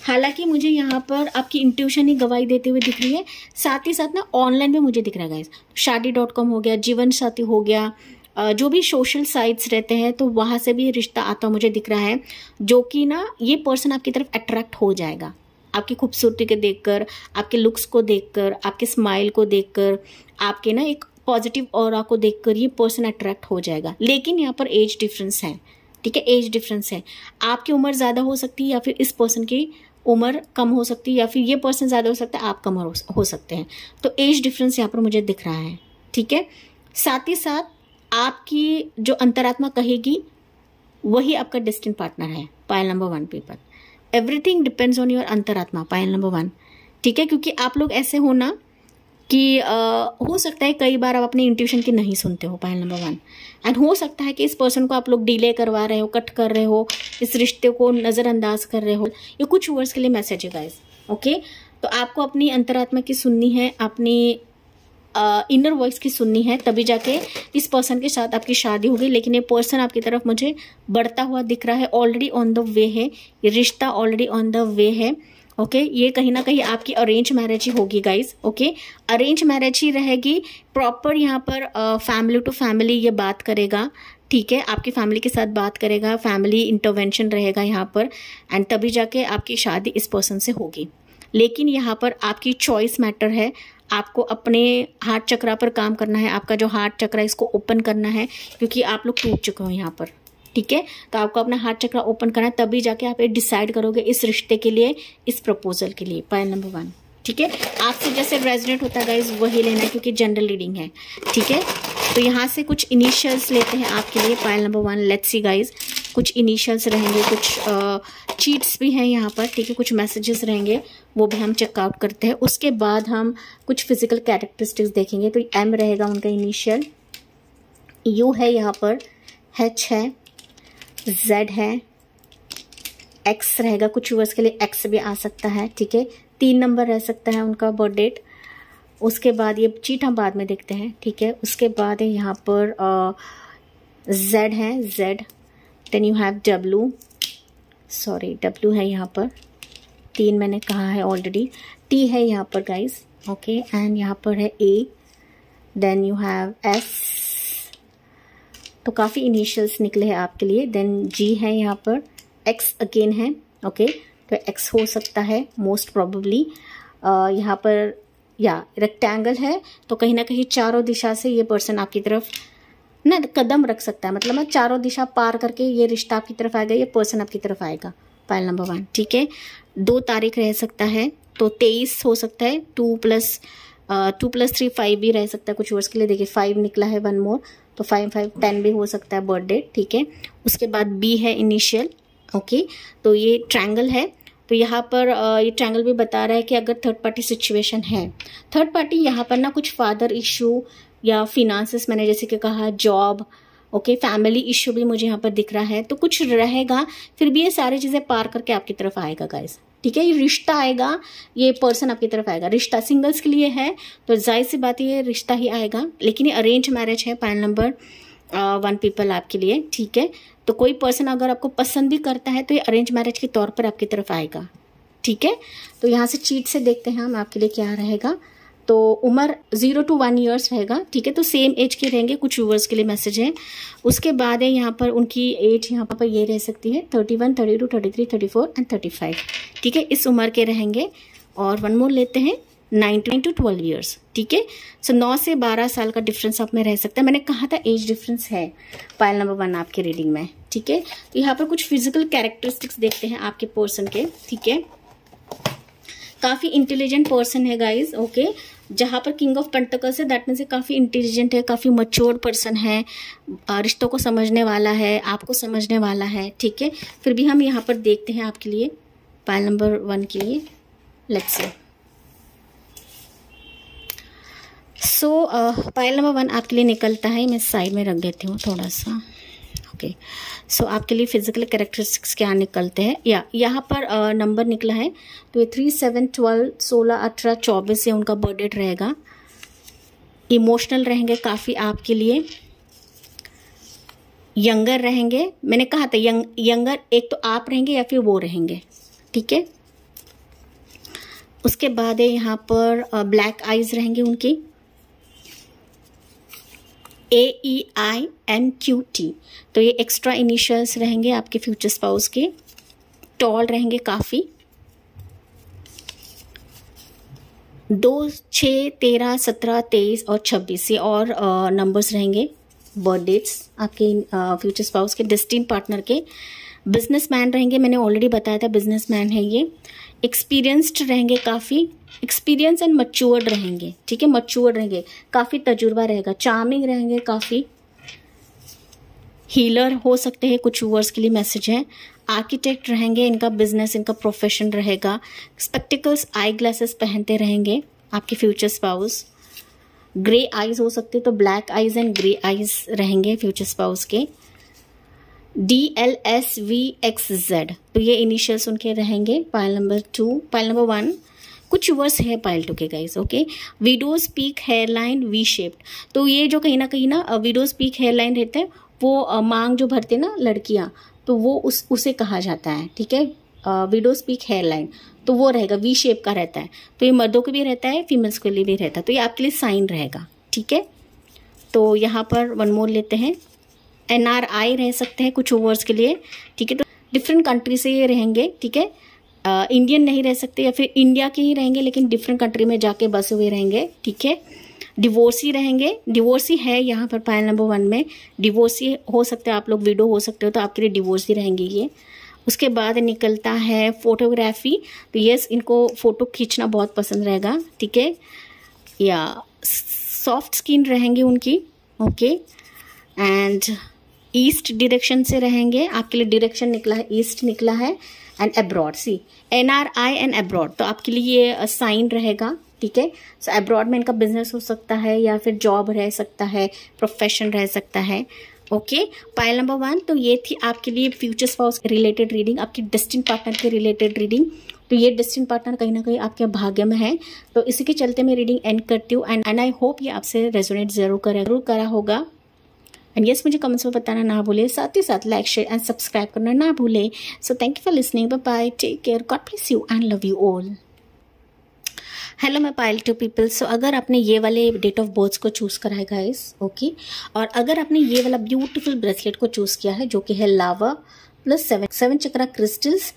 हालांकि मुझे यहाँ पर आपकी इंट्यूशन ही गवाही देते हुए दिख रही है साथ ही साथ ना ऑनलाइन में मुझे दिख रहा है गाइस शादी डॉट कॉम हो गया जीवन साथी हो गया जो भी सोशल साइट्स रहते हैं तो वहाँ से भी रिश्ता आता मुझे दिख रहा है जो कि ना ये पर्सन आपकी तरफ अट्रैक्ट हो जाएगा आपकी खूबसूरती को देखकर आपके लुक्स को देखकर आपके स्माइल को देखकर आपके ना एक पॉजिटिव और को देखकर ये पर्सन अट्रैक्ट हो जाएगा लेकिन यहाँ पर एज डिफरेंस है ठीक है एज डिफरेंस है आपकी उम्र ज़्यादा हो सकती है या फिर इस पर्सन की उम्र कम हो सकती है या फिर ये पर्सन ज़्यादा हो सकता है आप कम हो सकते हैं तो एज डिफरेंस यहाँ पर मुझे दिख रहा है ठीक है साथ ही साथ आपकी जो अंतरात्मा कहेगी वही आपका डिस्टिंग पार्टनर है pile number one people everything depends on your अंतरात्मा पायल नंबर वन ठीक है क्योंकि आप लोग ऐसे हो ना कि आ, हो सकता है कई बार आप अपने इंट्यूशन की नहीं सुनते हो पायल नंबर वन एंड हो सकता है कि इस पर्सन को आप लोग डिले करवा रहे हो कट कर रहे हो इस रिश्ते को नज़रअंदाज कर रहे हो ये कुछ वर्ड्स के लिए मैसेज है गाइज ओके तो आपको अपनी अंतरात्मा की सुननी है अपनी इनर वॉइस की सुननी है तभी जाके इस पर्सन के साथ आपकी शादी होगी लेकिन ये पर्सन आपकी तरफ मुझे बढ़ता हुआ दिख रहा है ऑलरेडी ऑन द वे है ये रिश्ता ऑलरेडी ऑन द वे है ओके okay, ये कहीं ना कहीं आपकी अरेंज मैरिज ही होगी गाइज ओके अरेंज मैरिज ही रहेगी प्रॉपर यहाँ पर फैमिली टू फैमिली ये बात करेगा ठीक है आपकी फैमिली के साथ बात करेगा फैमिली इंटरवेंशन रहेगा यहाँ पर एंड तभी जाके आपकी शादी इस पर्सन से होगी लेकिन यहाँ पर आपकी चॉइस मैटर है आपको अपने हार्ट चक्रा पर काम करना है आपका जो हार्ट चक्रा इसको ओपन करना है क्योंकि आप लोग टूट चुके हो यहाँ पर ठीक है तो आपको अपना हार्ट चक्रा ओपन करना है तभी जाके आप ये डिसाइड करोगे इस रिश्ते के लिए इस प्रपोजल के लिए पॉइंट नंबर वन ठीक है आपसे जैसे रेजिडेंट होता है गाइज वही लेना क्योंकि जनरल रीडिंग है ठीक है तो यहाँ से कुछ इनिशियल्स लेते हैं आपके लिए pile number one let's see guys कुछ इनिशियल्स रहेंगे कुछ चीट्स भी हैं यहाँ पर ठीक है कुछ मैसेजेस रहेंगे वो भी हम चेकआउट करते हैं उसके बाद हम कुछ फिजिकल कैरेक्टरिस्टिक्स देखेंगे तो एम रहेगा उनका इनिशियल यू है यहाँ पर एच है जेड है एक्स रहेगा कुछ यूवर्स के लिए एक्स भी आ सकता है ठीक है तीन नंबर रह सकता है उनका बर्थ डेट उसके बाद ये चीट हम बाद में देखते हैं ठीक है उसके बाद है यहाँ पर जेड है Z then you have W sorry W है यहाँ पर तीन मैंने कहा है ऑलरेडी टी है यहाँ पर गाइस ओके एंड यहाँ पर है A then you have S तो काफ़ी इनिशियल्स निकले हैं आपके लिए देन जी है यहाँ पर एक्स अगेन है ओके okay? तो एक्स हो सकता है मोस्ट प्रॉबली यहाँ पर या रेक्टेंगल है तो कहीं ना कहीं चारों दिशा से ये पर्सन आपकी तरफ ना कदम रख सकता है मतलब ना चारों दिशा पार करके ये रिश्ता आपकी तरफ आएगा ये पर्सन आपकी तरफ आएगा पायल नंबर वन ठीक है दो तारीख रह सकता है तो तेईस हो सकता है two plus two plus three five भी रह सकता है कुछ वर्ष के लिए देखिए फाइव निकला है वन मोर तो फाइव फाइव टेन भी हो सकता है बर्थडे ठीक है उसके बाद बी है इनिशियल ओके तो ये ट्रैंगल है तो यहाँ पर ये ट्रैंगल भी बता रहा है कि अगर थर्ड पार्टी सिचुएशन है थर्ड पार्टी यहाँ पर ना कुछ फादर इशू या फिनांसिस मैंने जैसे कि कहा जॉब ओके फैमिली इश्यू भी मुझे यहाँ पर दिख रहा है तो कुछ रहेगा फिर भी ये सारी चीज़ें पार करके आपकी तरफ आएगा गाइज ठीक है ये रिश्ता आएगा ये पर्सन आपकी तरफ आएगा रिश्ता सिंगल्स के लिए है तो जाहिर सी बात ये रिश्ता ही आएगा लेकिन ये अरेंज मैरिज है पैन नंबर वन पीपल आपके लिए ठीक है तो कोई पर्सन अगर आपको पसंद भी करता है तो ये अरेंज मैरिज के तौर पर आपकी तरफ आएगा ठीक है तो यहाँ से चीट से देखते हैं हम आपके लिए क्या रहेगा तो उम्र ज़ीरो टू वन ईयर्स रहेगा ठीक है तो सेम एज के रहेंगे कुछ व्यूवर्स के लिए मैसेज है उसके बाद है यहाँ पर उनकी एज यहाँ पर ये रह सकती है thirty one thirty two thirty three thirty four and thirty five ठीक है इस उम्र के रहेंगे और वन मोर लेते हैं नाइन टू ट्वेल्व ईयर्स ठीक है सो नौ से बारह साल का डिफरेंस आप में रह सकता है मैंने कहा था एज डिफरेंस है पायल नंबर वन आपके रीडिंग में ठीक है तो यहाँ पर कुछ फिजिकल कैरेक्टरिस्टिक्स देखते हैं आपके पर्सन के ठीक है काफ़ी इंटेलिजेंट पर्सन है गाइज ओके जहाँ पर किंग ऑफ पेंटाकल्स है दैट मीन्स काफ़ी इंटेलिजेंट है काफ़ी मच्योर पर्सन है रिश्तों को समझने वाला है आपको समझने वाला है ठीक है फिर भी हम यहाँ पर देखते हैं आपके लिए पायल नंबर वन के लिए let's say so pile number one आपके लिए निकलता है मैं साइड में रख देती हूँ थोड़ा सा ओके सो आपके लिए फिजिकल करेक्टरिस्टिक्स क्या निकलते हैं या यहाँ पर नंबर uh, निकला है तो ये थ्री सेवन ट्वेल्व सोलह अठारह चौबीस ये उनका बर्थडेट रहेगा इमोशनल रहेंगे काफ़ी आपके लिए यंगर रहेंगे मैंने कहा था यंग यंगर एक तो आप रहेंगे या फिर वो रहेंगे ठीक है उसके बाद है यहाँ पर ब्लैक uh, आइज रहेंगे उनकी A E I N Q T तो ये एक्स्ट्रा इनिशियल्स रहेंगे आपके फ्यूचर स्पाउस के टॉल रहेंगे काफ़ी दो छः तेरह सत्रह तेईस और छब्बीस ये और नंबर्स रहेंगे बर्थ डेट्स आपके फ्यूचर स्पाउस के डिस्टिन पार्टनर के बिजनेसमैन रहेंगे मैंने ऑलरेडी बताया था बिजनेसमैन है ये एक्सपीरियंस्ड रहेंगे काफ़ी एक्सपीरियंस एंड मच्योर्ड रहेंगे ठीक है मच्योर्ड रहेंगे काफ़ी तजुर्बा रहेगा चार्मिंग रहेंगे काफ़ी हीलर हो सकते हैं कुछ व्यूअर्स के लिए मैसेज है आर्किटेक्ट रहेंगे इनका बिजनेस इनका प्रोफेशन रहेगा स्पेक्टिकल्स आई ग्लासेस पहनते रहेंगे आपके फ्यूचर स्पाउस ग्रे आइज हो सकते तो black eyes and grey eyes रहेंगे फ्यूचर स्पाउस के D L S V X Z तो ये इनिशियल्स उनके रहेंगे pile number two pile number one कुछ वर्स है पाइल टू के guys okay widow's peak hair line V shaped तो ये जो कहीं ना कहीं ना विडोज पीक हेयर लाइन रहते हैं वो मांग जो भरते ना लड़कियाँ तो वो उस उसे कहा जाता है ठीक है विडोज पीक हेयर लाइन तो वो रहेगा वी शेप का रहता है तो ये मर्दों के भी रहता है फीमेल्स के लिए भी रहता है तो ये आपके लिए साइन रहेगा ठीक है तो यहाँ पर वन मोर लेते हैं एन रह सकते हैं कुछ ओवर्स के लिए ठीक है तो डिफरेंट कंट्री से ये रहेंगे ठीक है इंडियन नहीं रह सकते या फिर इंडिया के ही रहेंगे लेकिन डिफरेंट कंट्री में जाके बसे हुए रहेंगे ठीक है डिवोर्सी रहेंगे डिवोर्सी है यहाँ पर पायल नंबर वन में डिवोर्सी हो सकते हो आप लोग वीडो हो सकते हो तो आपके लिए डिवोर्सी रहेंगे ये उसके बाद निकलता है फोटोग्राफी तो यस इनको फ़ोटो खींचना बहुत पसंद रहेगा ठीक है या सॉफ्ट स्किन रहेंगी उनकी ओके एंड ईस्ट डिरेक्शन से रहेंगे आपके लिए डिरेक्शन निकला है ईस्ट निकला है and abroad see N R I and abroad तो आपके लिए ये साइन uh, रहेगा ठीक है सो एब्रॉड में इनका बिजनेस हो सकता है या फिर जॉब रह सकता है प्रोफेशन रह सकता है ओके पायल नंबर वन तो ये थी आपके लिए फ्यूचर स्पाउस रिलेटेड रीडिंग आपकी डिस्टिंग पार्टनर के रिलेटेड रीडिंग तो ये डेस्टिन पार्टनर कहीं ना कहीं आपके भाग्य में है तो इसी के चलते मैं रीडिंग एंड करती हूँ एंड एंड आई होप ये आपसे रेजोनेट जरूर करें जरूर करा होगा एंड यस मुझे कमेंट्स में बताना ना भूले साथ ही साथ लाइक शेयर एंड सब्सक्राइब करना ना भूले so thank you for listening bye bye take care God bless you and love you all hello मैं पायल टू पीपल सो अगर आपने ये वाले डेट ऑफ बर्थ को चूज़ करा है गाइस ओके और अगर आपने ये वाला ब्यूटीफुल ब्रेसलेट को चूज़ किया है जो कि है lava plus seven seven chakra crystals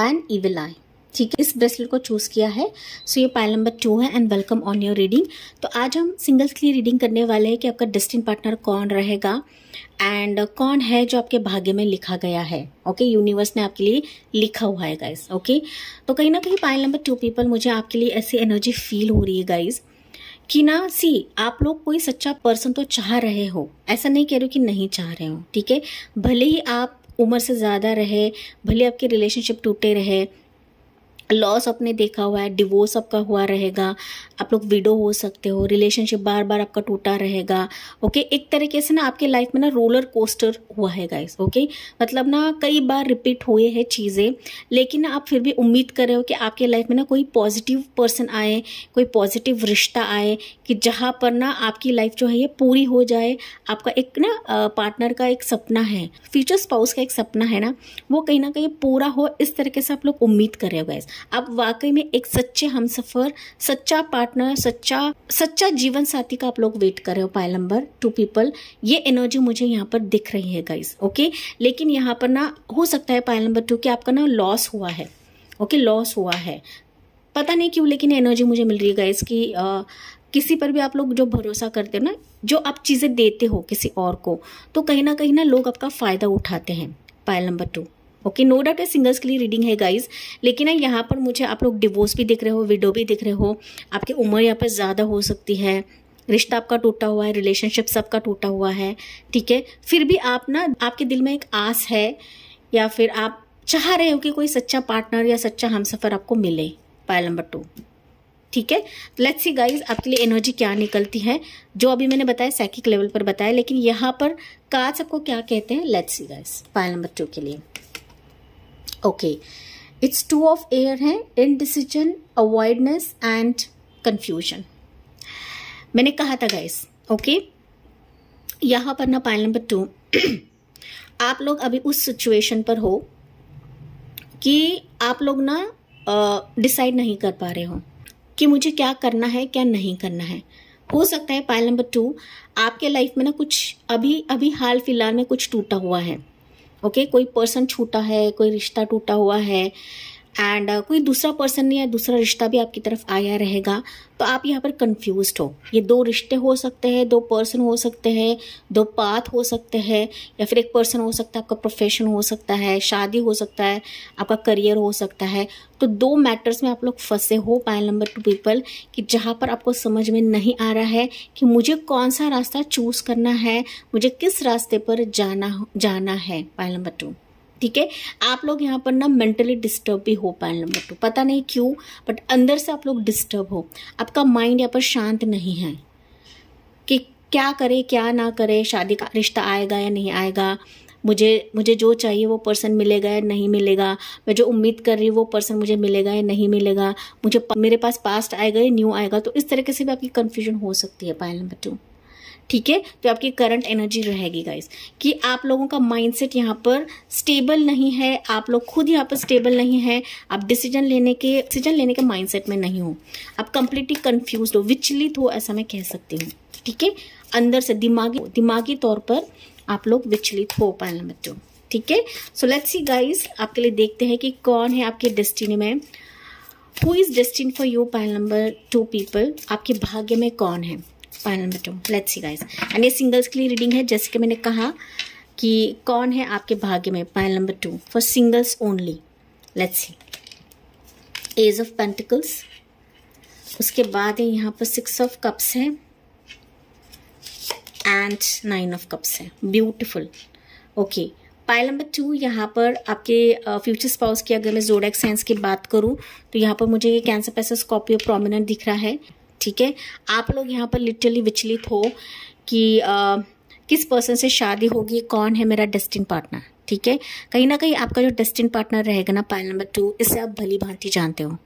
and evil eye ठीक है इस ब्रेसलेट को चूज़ किया है सो ये पायल नंबर टू है and welcome on your reading तो आज हम सिंगल्स के लिए रीडिंग करने वाले हैं कि आपका डिस्टिन पार्टनर कौन रहेगा एंड कौन है जो आपके भाग्य में लिखा गया है ओके यूनिवर्स ने आपके लिए लिखा हुआ है गाइज ओके तो कहीं ना कहीं पायल नंबर टू पीपल मुझे आपके लिए ऐसी एनर्जी फील हो रही है गाइज़ कि ना सी आप लोग कोई सच्चा पर्सन तो चाह रहे हो ऐसा नहीं कह रहे हो कि नहीं चाह रहे हो ठीक है भले ही आप उम्र से ज़्यादा रहे भले आपके रिलेशनशिप टूटे रहे लॉस आपने देखा हुआ है डिवोर्स आपका हुआ रहेगा आप लोग विडो हो सकते हो रिलेशनशिप बार बार आपका टूटा रहेगा ओके एक तरीके से ना आपके लाइफ में ना रोलर कोस्टर हुआ है गाइस ओके मतलब ना कई बार रिपीट हुए हैं चीज़ें लेकिन ना आप फिर भी उम्मीद कर रहे हो कि आपके लाइफ में ना कोई पॉजिटिव पर्सन आए कोई पॉजिटिव रिश्ता आए कि जहाँ पर ना आपकी लाइफ जो है ये पूरी हो जाए आपका एक ना पार्टनर का एक सपना है फ्यूचर स्पाउस का एक सपना है ना वो कहीं ना कहीं पूरा हो इस तरीके से आप लोग उम्मीद कर रहे हो गाइस आप वाकई में एक सच्चे हम सफ़र सच्चा पार्टनर सच्चा सच्चा जीवन साथी का आप लोग वेट कर रहे हो पायल नंबर टू पीपल ये एनर्जी मुझे यहाँ पर दिख रही है गाइस ओके लेकिन यहाँ पर ना हो सकता है पायल नंबर टू कि आपका ना लॉस हुआ है ओके लॉस हुआ है पता नहीं क्यों लेकिन एनर्जी मुझे मिल रही है गाइस की आ, किसी पर भी आप लोग जो भरोसा करते हो ना जो आप चीज़ें देते हो किसी और को तो कहीं ना कहीं ना लोग आपका फ़ायदा उठाते हैं पायल number two okay no doubt है सिंगल्स के लिए रीडिंग है गाइज लेकिन यहाँ पर मुझे आप लोग डिवोर्स भी दिख रहे हो विडो भी दिख रहे हो आपकी उम्र यहाँ पर ज़्यादा हो सकती है रिश्ता आपका टूटा हुआ है रिलेशनशिप सबका टूटा हुआ है ठीक है फिर भी आप ना आपके दिल में एक आस है या फिर आप चाह रहे हो कि कोई सच्चा पार्टनर या सच्चा हमसफर आपको मिले पायल नंबर टू ठीक है लेट्स सी गाइस आपके लिए एनर्जी क्या निकलती है जो अभी मैंने बताया साइकिक लेवल पर बताया लेकिन यहाँ पर कार्ड्स आपको क्या कहते हैं let's see guys pile number two के लिए इट्स टू ऑफ एयर हैं in decision avoidance and confusion मैंने कहा था गाइस ओके okay? यहाँ पर ना पाइल नंबर टू आप लोग अभी उस सिचुएशन पर हो कि आप लोग ना डिसाइड नहीं कर पा रहे हो कि मुझे क्या करना है क्या नहीं करना है हो सकता है पाइल नंबर टू आपके लाइफ में ना कुछ अभी अभी हाल फिलहाल में कुछ टूटा हुआ है ओके okay? कोई पर्सन छूटा है कोई रिश्ता टूटा हुआ है एंड uh, कोई दूसरा पर्सन या दूसरा रिश्ता भी आपकी तरफ आया रहेगा तो आप यहाँ पर कंफ्यूज हो ये दो रिश्ते हो सकते हैं दो पर्सन हो सकते हैं दो पाथ हो सकते हैं या फिर एक पर्सन हो सकता है आपका प्रोफेशन हो सकता है शादी हो सकता है आपका करियर हो सकता है तो दो मैटर्स में आप लोग फंसे हो पायल नंबर टू पीपल कि जहाँ पर आपको समझ में नहीं आ रहा है कि मुझे कौन सा रास्ता चूज़ करना है मुझे किस रास्ते पर जाना जाना है पायल नंबर टू ठीक है आप लोग यहाँ पर ना मेंटली डिस्टर्ब भी हो पाए नंबर टू पता नहीं क्यों बट अंदर से आप लोग डिस्टर्ब हो आपका माइंड यहाँ पर शांत नहीं है कि क्या करे क्या ना करे शादी का रिश्ता आएगा या नहीं आएगा मुझे मुझे जो चाहिए वो पर्सन मिलेगा या नहीं मिलेगा मैं जो उम्मीद कर रही हूँ वो पर्सन मुझे मिलेगा या नहीं मिलेगा मुझे मेरे पास पास्ट आएगा या न्यू आएगा तो इस तरीके से भी आपकी कन्फ्यूजन हो सकती है पायल नंबर टू ठीक है तो आपकी करंट एनर्जी रहेगी गाइस कि आप लोगों का माइंडसेट यहाँ पर स्टेबल नहीं है आप लोग खुद यहाँ पर स्टेबल नहीं है आप डिसीजन लेने के डिसीजन लेने के माइंडसेट में नहीं हो आप कंप्लीटली कंफ्यूज हो विचलित हो ऐसा मैं कह सकती हूँ ठीक है अंदर से दिमागी दिमागी तौर पर आप लोग विचलित हो पाए बच्चों ठीक है सो लेट्स सी गाइस आपके लिए देखते हैं कि कौन है आपके डेस्टिनी में who is destined for you pile number two people आपके भाग्य में कौन है फाइनल बच्चों लेट्स सी गाइस एंड ये सिंगल्स के लिए रीडिंग है जैसे कि मैंने कहा कि कौन है आपके भाग्य में pile number two for singles only let's see ace of pentacles उसके बाद है यहाँ पर सिक्स ऑफ कप्स है एंड नाइन ऑफ कप्स है beautiful okay pile number two यहाँ पर आपके फ्यूचर uh, स्पाउस की अगर मैं जोडेक साइंस की बात करूँ तो यहाँ पर मुझे ये कैंसर पैसा स्कॉर्पियो प्रोमिनेंट दिख रहा है ठीक है आप लोग यहाँ पर लिटरली विचलित हो कि आ, किस पर्सन से शादी होगी कौन है मेरा डेस्टिन पार्टनर ठीक है कहीं ना कहीं आपका जो डेस्टिन पार्टनर रहेगा ना पाइल नंबर टू इसे आप भली भांति जानते हो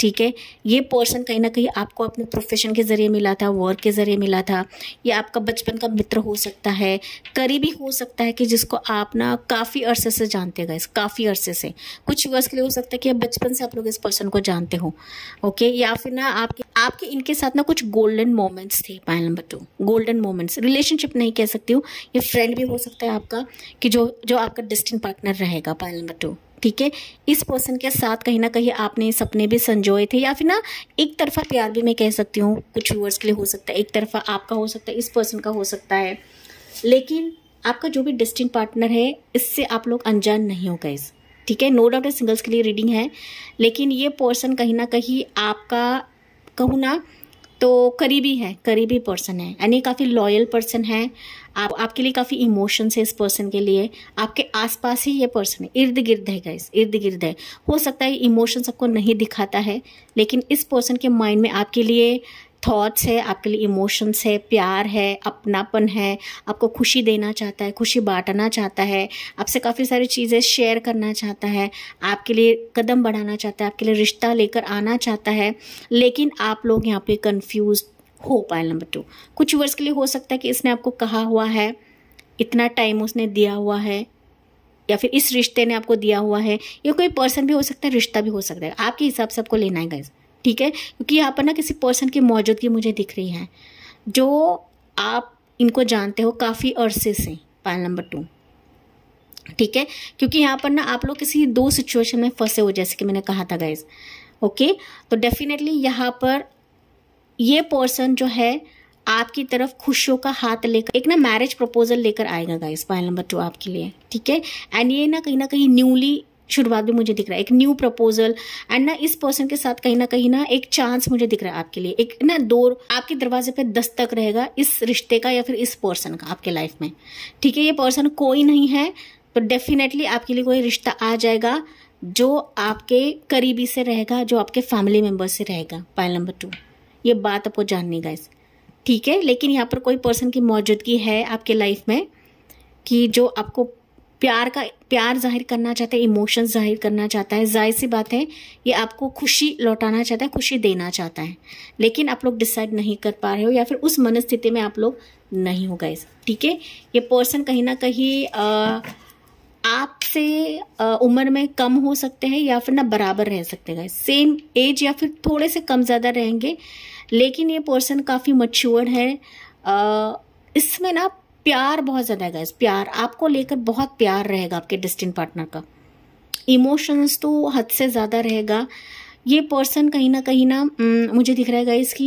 ठीक है ये पर्सन कहीं ना कहीं आपको अपने प्रोफेशन के ज़रिए मिला था वर्क के ज़रिए मिला था या आपका बचपन का मित्र हो सकता है करीबी हो सकता है कि जिसको आप ना काफ़ी अरसे से जानते गए काफ़ी अरसे से कुछ वर्ष के लिए हो सकता है कि बचपन से आप लोग इस पर्सन को जानते हो ओके या फिर ना आपके आपके इनके साथ ना कुछ गोल्डन मोमेंट्स थे pile number two golden moments relationship नहीं कह सकती हूँ ये फ्रेंड भी हो सकता है आपका कि जो जो आपका डिस्टिंग पार्टनर रहेगा पायल नंबर टू ठीक है इस पर्सन के साथ कहीं ना कहीं आपने सपने भी संजोए थे या फिर ना एक तरफा प्यार भी मैं कह सकती हूँ कुछ व्यूअर्स के लिए हो सकता है एक तरफा आपका हो सकता है इस पर्सन का हो सकता है लेकिन आपका जो भी डिस्टिंग पार्टनर है इससे आप लोग अनजान नहीं हो गए ठीक है नो डाउट है सिंगल्स के लिए रीडिंग है लेकिन ये पोर्सन कहीं ना कहीं आपका कहूँ ना तो करीबी है करीबी पर्सन है यानी काफ़ी लॉयल पर्सन है आप आपके लिए काफ़ी इमोशंस है इस पर्सन के लिए आपके आसपास ही ये पर्सन है इर्द गिर्द है गाइस इर्द गिर्द है हो सकता है इमोशंस आपको नहीं दिखाता है लेकिन इस पर्सन के माइंड में आपके लिए थॉट्स है आपके लिए इमोशंस है प्यार है अपनापन है आपको खुशी देना चाहता है खुशी बांटना चाहता है आपसे काफ़ी सारी चीज़ें शेयर करना चाहता है आपके लिए कदम बढ़ाना चाहता है आपके लिए रिश्ता लेकर आना चाहता है लेकिन आप लोग यहाँ पे कंफ्यूज हो पाए नंबर टू कुछ वर्ष के लिए हो सकता है कि इसने आपको कहा हुआ है इतना टाइम उसने दिया हुआ है या फिर इस रिश्ते ने आपको दिया हुआ है या कोई पर्सन भी हो सकता है रिश्ता भी हो सकता है आपके हिसाब से आपको लेना है गाइज ठीक है क्योंकि यहाँ पर ना किसी पर्सन की मौजूदगी मुझे दिख रही है जो आप इनको जानते हो काफ़ी अरसे से पायल नंबर टू ठीक है क्योंकि यहाँ पर ना आप लोग किसी दो सिचुएशन में फंसे हो जैसे कि मैंने कहा था गाइज ओके तो डेफिनेटली यहाँ पर ये पर्सन जो है आपकी तरफ खुशियों का हाथ लेकर एक ना मैरिज प्रपोजल लेकर आएगा गाइस पायल नंबर टू आपके लिए ठीक है एंड ये ना कहीं ना कहीं न्यूली शुरुआत भी मुझे दिख रहा है एक न्यू प्रपोजल एंड ना इस पर्सन के साथ कहीं ना कहीं ना एक चांस मुझे दिख रहा है आपके लिए एक ना दौर आपके दरवाजे पे दस्तक रहेगा इस रिश्ते का या फिर इस पर्सन का आपके लाइफ में ठीक है ये पर्सन कोई नहीं है तो डेफिनेटली आपके लिए कोई रिश्ता आ जाएगा जो आपके करीबी से रहेगा जो आपके फैमिली मेम्बर से रहेगा पायल नंबर टू ये बात आपको जाननी गाइस ठीक है लेकिन यहाँ पर कोई पर्सन की मौजूदगी है आपके लाइफ में कि जो आपको प्यार का प्यार जाहिर करना चाहता है इमोशंस जाहिर करना चाहता है जाहिर सी बात है ये आपको खुशी लौटाना चाहता है खुशी देना चाहता है लेकिन आप लोग डिसाइड नहीं कर पा रहे हो या फिर उस मनस्थिति में आप लोग नहीं हो गए ठीक है ये पर्सन कहीं ना कहीं आपसे उम्र में कम हो सकते हैं या फिर ना बराबर रह सकते हैं सेम एज या फिर थोड़े से कम ज़्यादा रहेंगे लेकिन ये पर्सन काफ़ी मच्योर है इसमें ना प्यार बहुत ज़्यादा है गैस प्यार आपको लेकर बहुत प्यार रहेगा आपके डिस्टिन पार्टनर का इमोशंस तो हद से ज़्यादा रहेगा ये पर्सन कहीं ना कहीं ना हम्म, मुझे दिख रहा है गाइज कि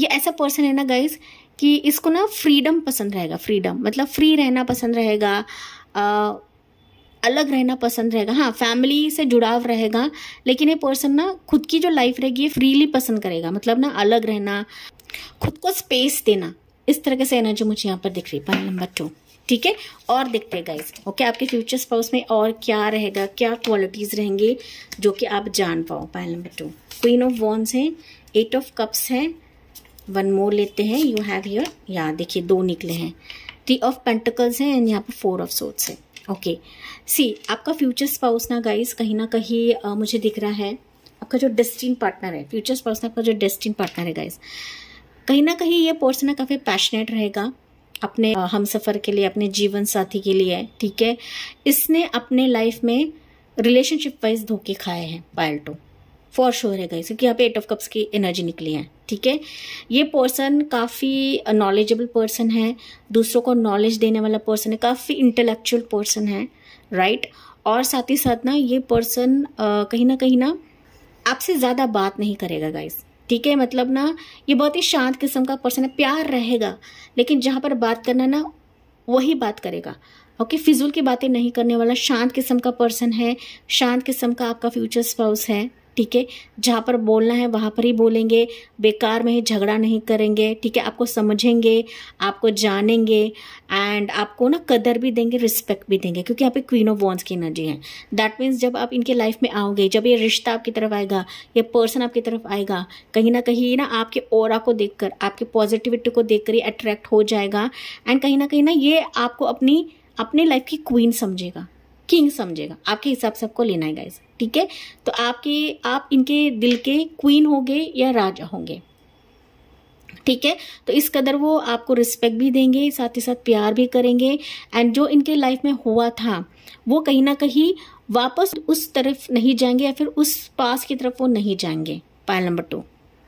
ये ऐसा पर्सन है ना गाइस कि इसको ना फ्रीडम पसंद रहेगा फ्रीडम मतलब फ्री रहना पसंद रहेगा अलग रहना पसंद रहेगा हाँ फैमिली से जुड़ाव रहेगा लेकिन ये पर्सन ना खुद की जो लाइफ रहेगी ये फ्रीली पसंद करेगा मतलब ना अलग रहना खुद को स्पेस देना इस तरह से एनर्जी मुझे यहाँ पर दिख रही पॉइंट नंबर टू ठीक है और देखते हैं गाइज ओके आपके फ्यूचर स्पाउस में और क्या रहेगा क्या क्वालिटीज रहेंगी जो कि आप जान पाओ pile number two queen of wands है एट ऑफ कप्स है वन मोर लेते हैं यू हैव योर या देखिए दो निकले हैं थ्री ऑफ पेंटिकल्स हैं एंड यहाँ पर फोर ऑफ सोट्स है ओके सी आपका फ्यूचर स्पाउस ना गाइज कहीं ना कहीं मुझे दिख रहा है आपका जो डेस्टिन पार्टनर है फ्यूचर स्पाउस ना आपका जो डेस्टिन पार्टनर है गाइज कहीं ना कहीं ये पर्सन काफ़ी पैशनेट रहेगा अपने हम सफ़र के लिए अपने जीवन साथी के लिए ठीक है इसने अपने लाइफ में रिलेशनशिप वाइज धोखे खाए हैं पायल्टो फॉर श्योर है गाइस क्योंकि यहाँ पे एट ऑफ कप्स की एनर्जी निकली है ठीक है ये पर्सन काफ़ी नॉलेजेबल पर्सन है दूसरों को नॉलेज देने वाला पर्सन है काफ़ी इंटेलेक्चुअल पर्सन है राइट और साथ ही साथ ना ये पर्सन कहीं ना कहीं ना आपसे ज़्यादा बात नहीं करेगा गाइस ठीक है मतलब ना ये बहुत ही शांत किस्म का पर्सन है प्यार रहेगा लेकिन जहाँ पर बात करना ना वही बात करेगा ओके फिजूल की बातें नहीं करने वाला शांत किस्म का पर्सन है शांत किस्म का आपका फ्यूचर स्पाउस है ठीक है जहाँ पर बोलना है वहाँ पर ही बोलेंगे बेकार में ही झगड़ा नहीं करेंगे ठीक है आपको समझेंगे आपको जानेंगे एंड आपको ना कदर भी देंगे रिस्पेक्ट भी देंगे क्योंकि यहाँ पे क्वीन ऑफ वॉन्स की एनर्जी है दैट मीन्स जब आप इनके लाइफ में आओगे जब ये रिश्ता आपकी तरफ आएगा ये पर्सन आपकी तरफ आएगा कहीं ना कहीं ना आपके और को देख आपके पॉजिटिविटी को देख ये अट्रैक्ट हो जाएगा एंड कहीं ना कहीं ना ये आपको अपनी अपने लाइफ की क्वीन समझेगा किंग समझेगा आपके हिसाब से आपको लेना है गाइज ठीक है तो आपके आप इनके दिल के क्वीन होंगे या राजा होंगे ठीक है तो इस कदर वो आपको रिस्पेक्ट भी देंगे साथ ही साथ प्यार भी करेंगे एंड जो इनके लाइफ में हुआ था वो कहीं ना कहीं वापस उस तरफ नहीं जाएंगे या फिर उस पास की तरफ वो नहीं जाएंगे पायल नंबर टू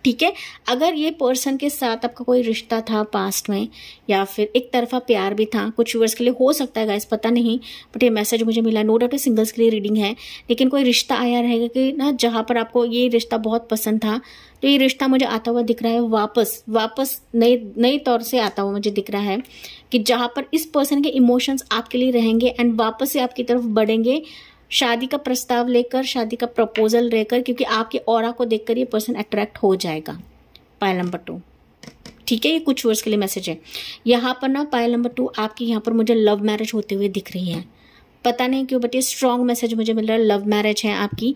ठीक है अगर ये पर्सन के साथ आपका कोई रिश्ता था पास्ट में या फिर एक तरफा प्यार भी था कुछ व्यूअर्स के लिए हो सकता है गाइस पता नहीं बट ये मैसेज मुझे मिला नो डाउट सिंगल्स के लिए रीडिंग है लेकिन कोई रिश्ता आया रहेगा कि ना जहाँ पर आपको ये रिश्ता बहुत पसंद था तो ये रिश्ता मुझे आता हुआ दिख रहा है वापस वापस नए नए तौर से आता हुआ मुझे दिख रहा है कि जहाँ पर इस पर्सन के इमोशंस आपके लिए रहेंगे एंड वापस से आपकी तरफ बढ़ेंगे शादी का प्रस्ताव लेकर शादी का प्रपोजल लेकर क्योंकि आपके और को देखकर ये पर्सन अट्रैक्ट हो जाएगा पायल नंबर टू ठीक है ये कुछ वर्ष के लिए मैसेज है यहाँ पर ना पायल नंबर टू आपकी यहाँ पर मुझे लव मैरिज होते हुए दिख रही है पता नहीं क्यों बट ये स्ट्रॉन्ग मैसेज मुझे मिल रहा है लव मैरिज है आपकी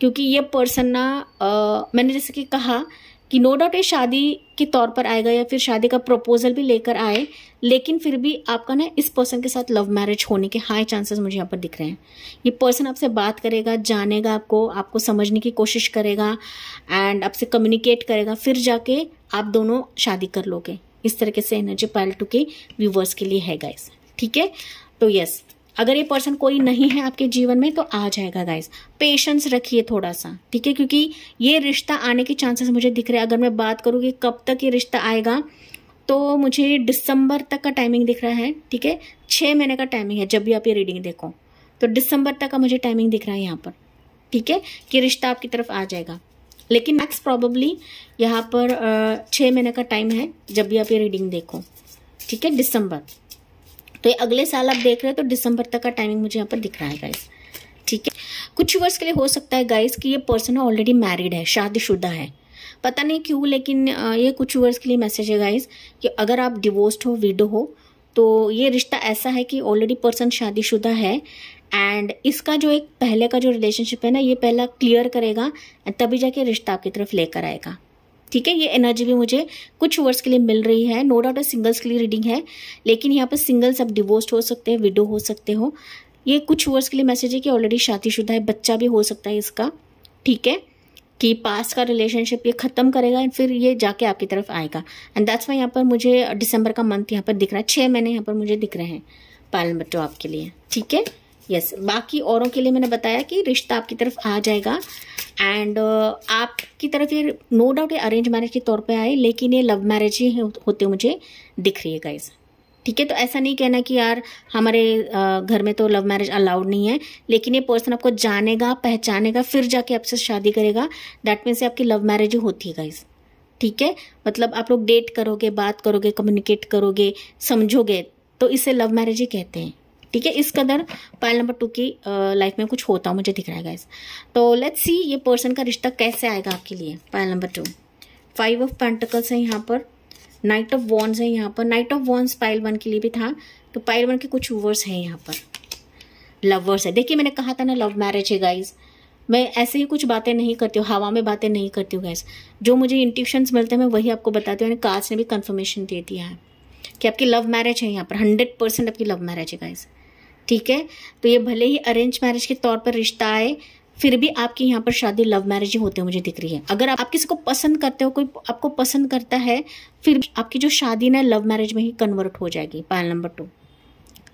क्योंकि ये पर्सन ना आ, मैंने जैसे कि कहा कि नो डाउट ये शादी के तौर पर आएगा या फिर शादी का प्रपोजल भी लेकर आए लेकिन फिर भी आपका ना इस पर्सन के साथ लव मैरिज होने के हाई चांसेस मुझे यहाँ पर दिख रहे हैं ये पर्सन आपसे बात करेगा जानेगा आपको आपको समझने की कोशिश करेगा एंड आपसे कम्युनिकेट करेगा फिर जाके आप दोनों शादी कर लोगे इस तरीके से एनर्जी टू के व्यूवर्स के लिए है गाइस ठीक है तो यस अगर ये पर्सन कोई नहीं है आपके जीवन में तो आ जाएगा गाइस पेशेंस रखिए थोड़ा सा ठीक है क्योंकि ये रिश्ता आने के चांसेस मुझे दिख रहे हैं अगर मैं बात करूँ कि कब तक ये रिश्ता आएगा तो मुझे दिसंबर तक का टाइमिंग दिख रहा है ठीक है छः महीने का टाइमिंग है जब भी आप ये रीडिंग देखो तो दिसंबर तक का मुझे टाइमिंग दिख रहा है यहाँ पर ठीक है कि रिश्ता आपकी तरफ आ जाएगा लेकिन नेक्स्ट प्रॉबली यहाँ पर छः महीने का टाइम है जब भी आप ये रीडिंग देखो ठीक है दिसंबर तो ये अगले साल आप देख रहे हो तो दिसंबर तक का टाइमिंग मुझे यहाँ पर दिख रहा है गाइस ठीक है कुछ वर्ष के लिए हो सकता है गाइस कि ये पर्सन ऑलरेडी मैरिड है शादीशुदा है पता नहीं क्यों लेकिन ये कुछ वर्ष के लिए मैसेज है गाइस कि अगर आप डिवोर्स्ड हो विडो हो तो ये रिश्ता ऐसा है कि ऑलरेडी पर्सन शादीशुदा है एंड इसका जो एक पहले का जो रिलेशनशिप है ना ये पहला क्लियर करेगा तभी जाके रिश्ता आपकी तरफ लेकर आएगा ठीक है ये एनर्जी भी मुझे कुछ वर्ड्स के लिए मिल रही है नो डाउट सिंगल्स के लिए रीडिंग है लेकिन यहाँ पर सिंगल्स आप डिवोर्स्ड हो सकते हैं विडो हो सकते हो ये कुछ वर्ड्स के लिए मैसेज है कि ऑलरेडी शादीशुदा है बच्चा भी हो सकता है इसका ठीक है कि पास का रिलेशनशिप ये ख़त्म करेगा एंड फिर ये जाके आपकी तरफ आएगा एंड दैट्स वाई यहाँ पर मुझे दिसंबर का मंथ यहाँ पर दिख रहा है छः महीने यहाँ पर मुझे दिख रहे हैं पालन बच्चों आपके लिए ठीक है यस बाकी औरों के लिए मैंने बताया कि रिश्ता आपकी तरफ आ जाएगा एंड uh, आपकी तरफ ये नो डाउट ये अरेंज मैरिज के तौर पे आए लेकिन ये लव मैरिज ही होते मुझे दिख रही है गाइज ठीक है तो ऐसा नहीं कहना कि यार हमारे uh, घर में तो लव मैरिज अलाउड नहीं है लेकिन ये पर्सन आपको जानेगा पहचानेगा फिर जाके आपसे शादी करेगा दैट मीन्स आपकी लव मैरिज ही होती है गाइज ठीक है मतलब आप लोग डेट करोगे बात करोगे कम्युनिकेट करोगे समझोगे तो इसे लव मैरिज ही कहते हैं ठीक है इस कदर पायल नंबर टू की लाइफ में कुछ होता मुझे दिख रहा है गाइज तो लेट्स सी ये पर्सन का रिश्ता कैसे आएगा आपके लिए pile number two five of pentacles है यहाँ पर नाइट ऑफ वॉन्स है यहाँ पर knight of wands pile one के लिए भी था तो पायल वन के कुछ वर्स हैं यहाँ पर लवर्स है देखिए मैंने कहा था ना लव मैरिज है गाइज़ मैं ऐसे ही कुछ बातें नहीं करती हूँ हवा में बातें नहीं करती हूँ गैस जो मुझे इंट्यूशंस मिलते हैं मैं वही आपको बताती हूँ कार्ड्स ने भी कंफर्मेशन दे दिया है कि आपकी लव मैरिज है यहाँ पर हंड्रेड परसेंट आपकी लव मैरिज है गाइस ठीक है तो ये भले ही अरेंज मैरिज के तौर पर रिश्ता आए फिर भी आपकी यहाँ पर शादी लव मैरिज ही होते मुझे दिख रही है अगर आप, आप किसी को पसंद करते हो कोई आपको पसंद करता है फिर आपकी जो शादी ना लव मैरिज में ही कन्वर्ट हो जाएगी पायल नंबर टू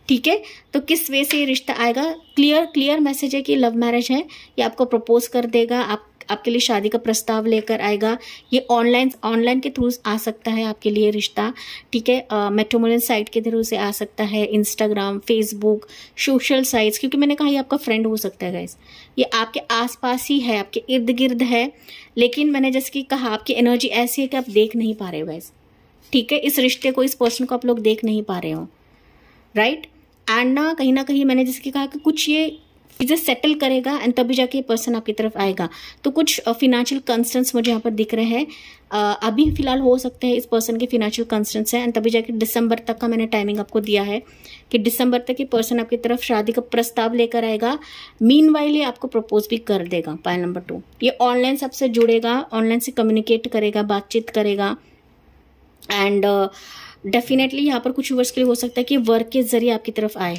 ठीक है तो किस वे से ये रिश्ता आएगा क्लियर क्लियर मैसेज है कि लव मैरिज है ये आपको प्रपोज कर देगा आप आपके लिए शादी का प्रस्ताव लेकर आएगा ये ऑनलाइन ऑनलाइन के थ्रू आ सकता है आपके लिए रिश्ता ठीक है मेट्रोमोलियन साइट के थ्रू से आ सकता है इंस्टाग्राम फेसबुक सोशल साइट्स क्योंकि मैंने कहा ये आपका फ्रेंड हो सकता है गाइज ये आपके आसपास ही है आपके इर्द गिर्द है लेकिन मैंने जैसे कि कहा आपकी एनर्जी ऐसी है कि आप देख नहीं पा रहे हो गाइज ठीक है इस रिश्ते को इस पर्सन को आप लोग देख नहीं पा रहे हो राइट एंड ना कहीं ना कहीं मैंने जैसे कि कहा कि कुछ ये चीजें सेटल करेगा एंड तभी जाके पर्सन आपकी तरफ आएगा तो कुछ फिनेंशियल कंस्टेंट्स मुझे यहाँ पर दिख रहे हैं अभी फिलहाल हो सकते हैं इस पर्सन के फिनेंशियल कंस्टेंट्स हैं एंड तभी जाके दिसंबर तक का मैंने टाइमिंग आपको दिया है कि दिसंबर तक ये पर्सन आपकी तरफ शादी का प्रस्ताव लेकर आएगा मीन वाइल ये आपको प्रपोज भी कर देगा पायल नंबर टू ये ऑनलाइन सबसे जुड़ेगा ऑनलाइन से कम्युनिकेट करेगा बातचीत करेगा एंड डेफिनेटली यहाँ पर कुछ वर्ष के लिए हो सकता है कि वर्क के जरिए आपकी तरफ आए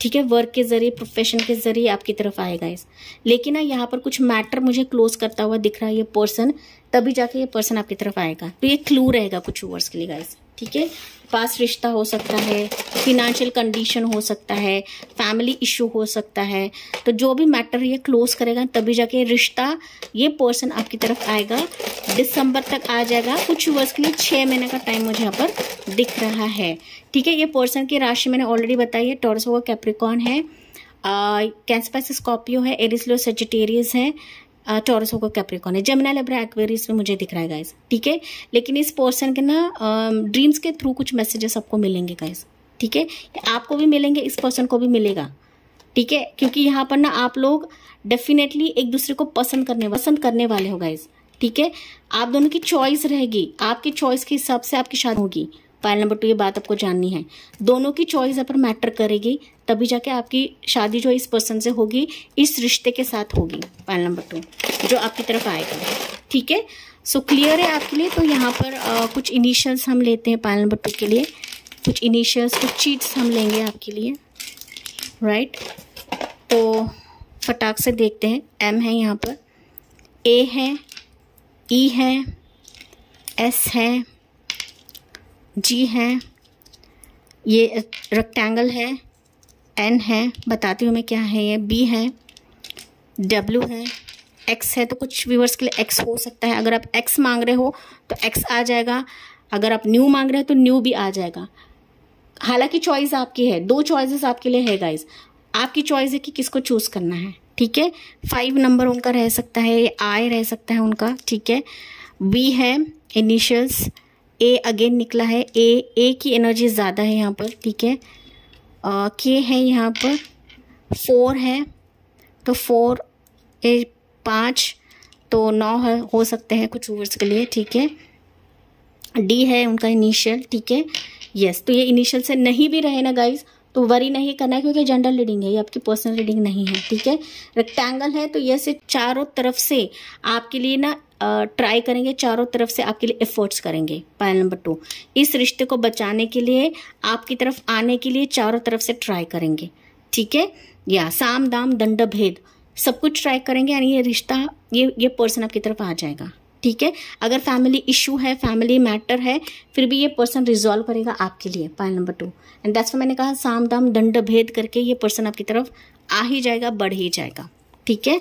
ठीक है वर्क के ज़रिए प्रोफेशन के ज़रिए आपकी तरफ आएगा इस लेकिन ना यहाँ पर कुछ मैटर मुझे क्लोज करता हुआ दिख रहा है ये पर्सन तभी जाके ये पर्सन आपकी तरफ आएगा तो ये क्लू रहेगा कुछ वर्ड्स के लिए गाइस ठीक है पास रिश्ता हो सकता है फिनेंशियल कंडीशन हो सकता है फैमिली इशू हो सकता है तो जो भी मैटर ये क्लोज करेगा तभी जाके रिश्ता ये पर्सन आपकी तरफ आएगा दिसंबर तक आ जाएगा कुछ वर्ष के लिए छः महीने का टाइम मुझे यहाँ पर दिख रहा है ठीक है ये पर्सन की राशि मैंने ऑलरेडी बताई है का कैप्रिकॉन है कैंसपस स्कॉर्पियो है एरिसलो सेजिटेरियस है टॉरस होगा कैप्रिकॉन है जमुना लेब्रा एक्वेरियस में मुझे दिख रहा है गाइज ठीक है लेकिन इस पोर्सन के ना ड्रीम्स के थ्रू कुछ मैसेजेस आपको मिलेंगे गाइज ठीक है आपको भी मिलेंगे इस पर्सन को भी मिलेगा ठीक है क्योंकि यहाँ पर ना आप लोग डेफिनेटली एक दूसरे को पसंद करने पसंद करने वाले हो गाइज ठीक है आप दोनों की चॉइस रहेगी आपकी चॉइस के हिसाब से आपकी शादी होगी पायल नंबर टू ये बात आपको जाननी है दोनों की चॉइस यहाँ पर मैटर करेगी तभी जाके आपकी शादी जो इस पर्सन से होगी इस रिश्ते के साथ होगी पायल नंबर टू जो आपकी तरफ आएगा ठीक है सो क्लियर है आपके लिए तो यहाँ पर आ, कुछ इनिशियल्स हम लेते हैं पायल नंबर टू के लिए कुछ इनिशियल्स कुछ चीट्स हम लेंगे आपके लिए राइट तो फटाक से देखते हैं एम है यहाँ पर ए है ई e है एस है जी हैं ये रेक्टेंगल है एन है बताती हूँ मैं क्या है ये बी है डब्ल्यू है एक्स है तो कुछ व्यूवर्स के लिए एक्स हो सकता है अगर आप एक्स मांग रहे हो तो एक्स आ जाएगा अगर आप न्यू मांग रहे हो तो न्यू भी आ जाएगा हालांकि चॉइस आपकी है दो चॉइसेस आपके लिए है गाइज आपकी चॉइस है कि किसको चूज़ करना है ठीक है फाइव नंबर उनका रह सकता है आई रह सकता है उनका ठीक है बी है इनिशियल्स ए अगेन निकला है ए ए की एनर्जी ज़्यादा है यहाँ पर ठीक है के है यहाँ पर फोर है तो फोर ए पाँच तो नौ है हो सकते हैं कुछ वर्ड्स के लिए ठीक है डी है उनका इनिशियल ठीक है यस तो ये इनिशियल से नहीं भी रहे ना गाइज तो वरी नहीं करना है क्योंकि जनरल रीडिंग है ये आपकी पर्सनल रीडिंग नहीं है ठीक है रेक्टेंगल है तो ये से चारों तरफ से आपके लिए ना ट्राई करेंगे चारों तरफ से आपके लिए एफर्ट्स करेंगे पायल नंबर टू इस रिश्ते को बचाने के लिए आपकी तरफ आने के लिए चारों तरफ से ट्राई करेंगे ठीक है या साम दाम दंड भेद सब कुछ ट्राई करेंगे यानी ये रिश्ता ये ये पर्सन आपकी तरफ आ जाएगा ठीक है अगर फैमिली इशू है फैमिली मैटर है फिर भी ये पर्सन रिजॉल्व करेगा आपके लिए point number two and that's मैंने कहा साम दाम दंड भेद करके ये पर्सन आपकी तरफ आ ही जाएगा बढ़ ही जाएगा ठीक है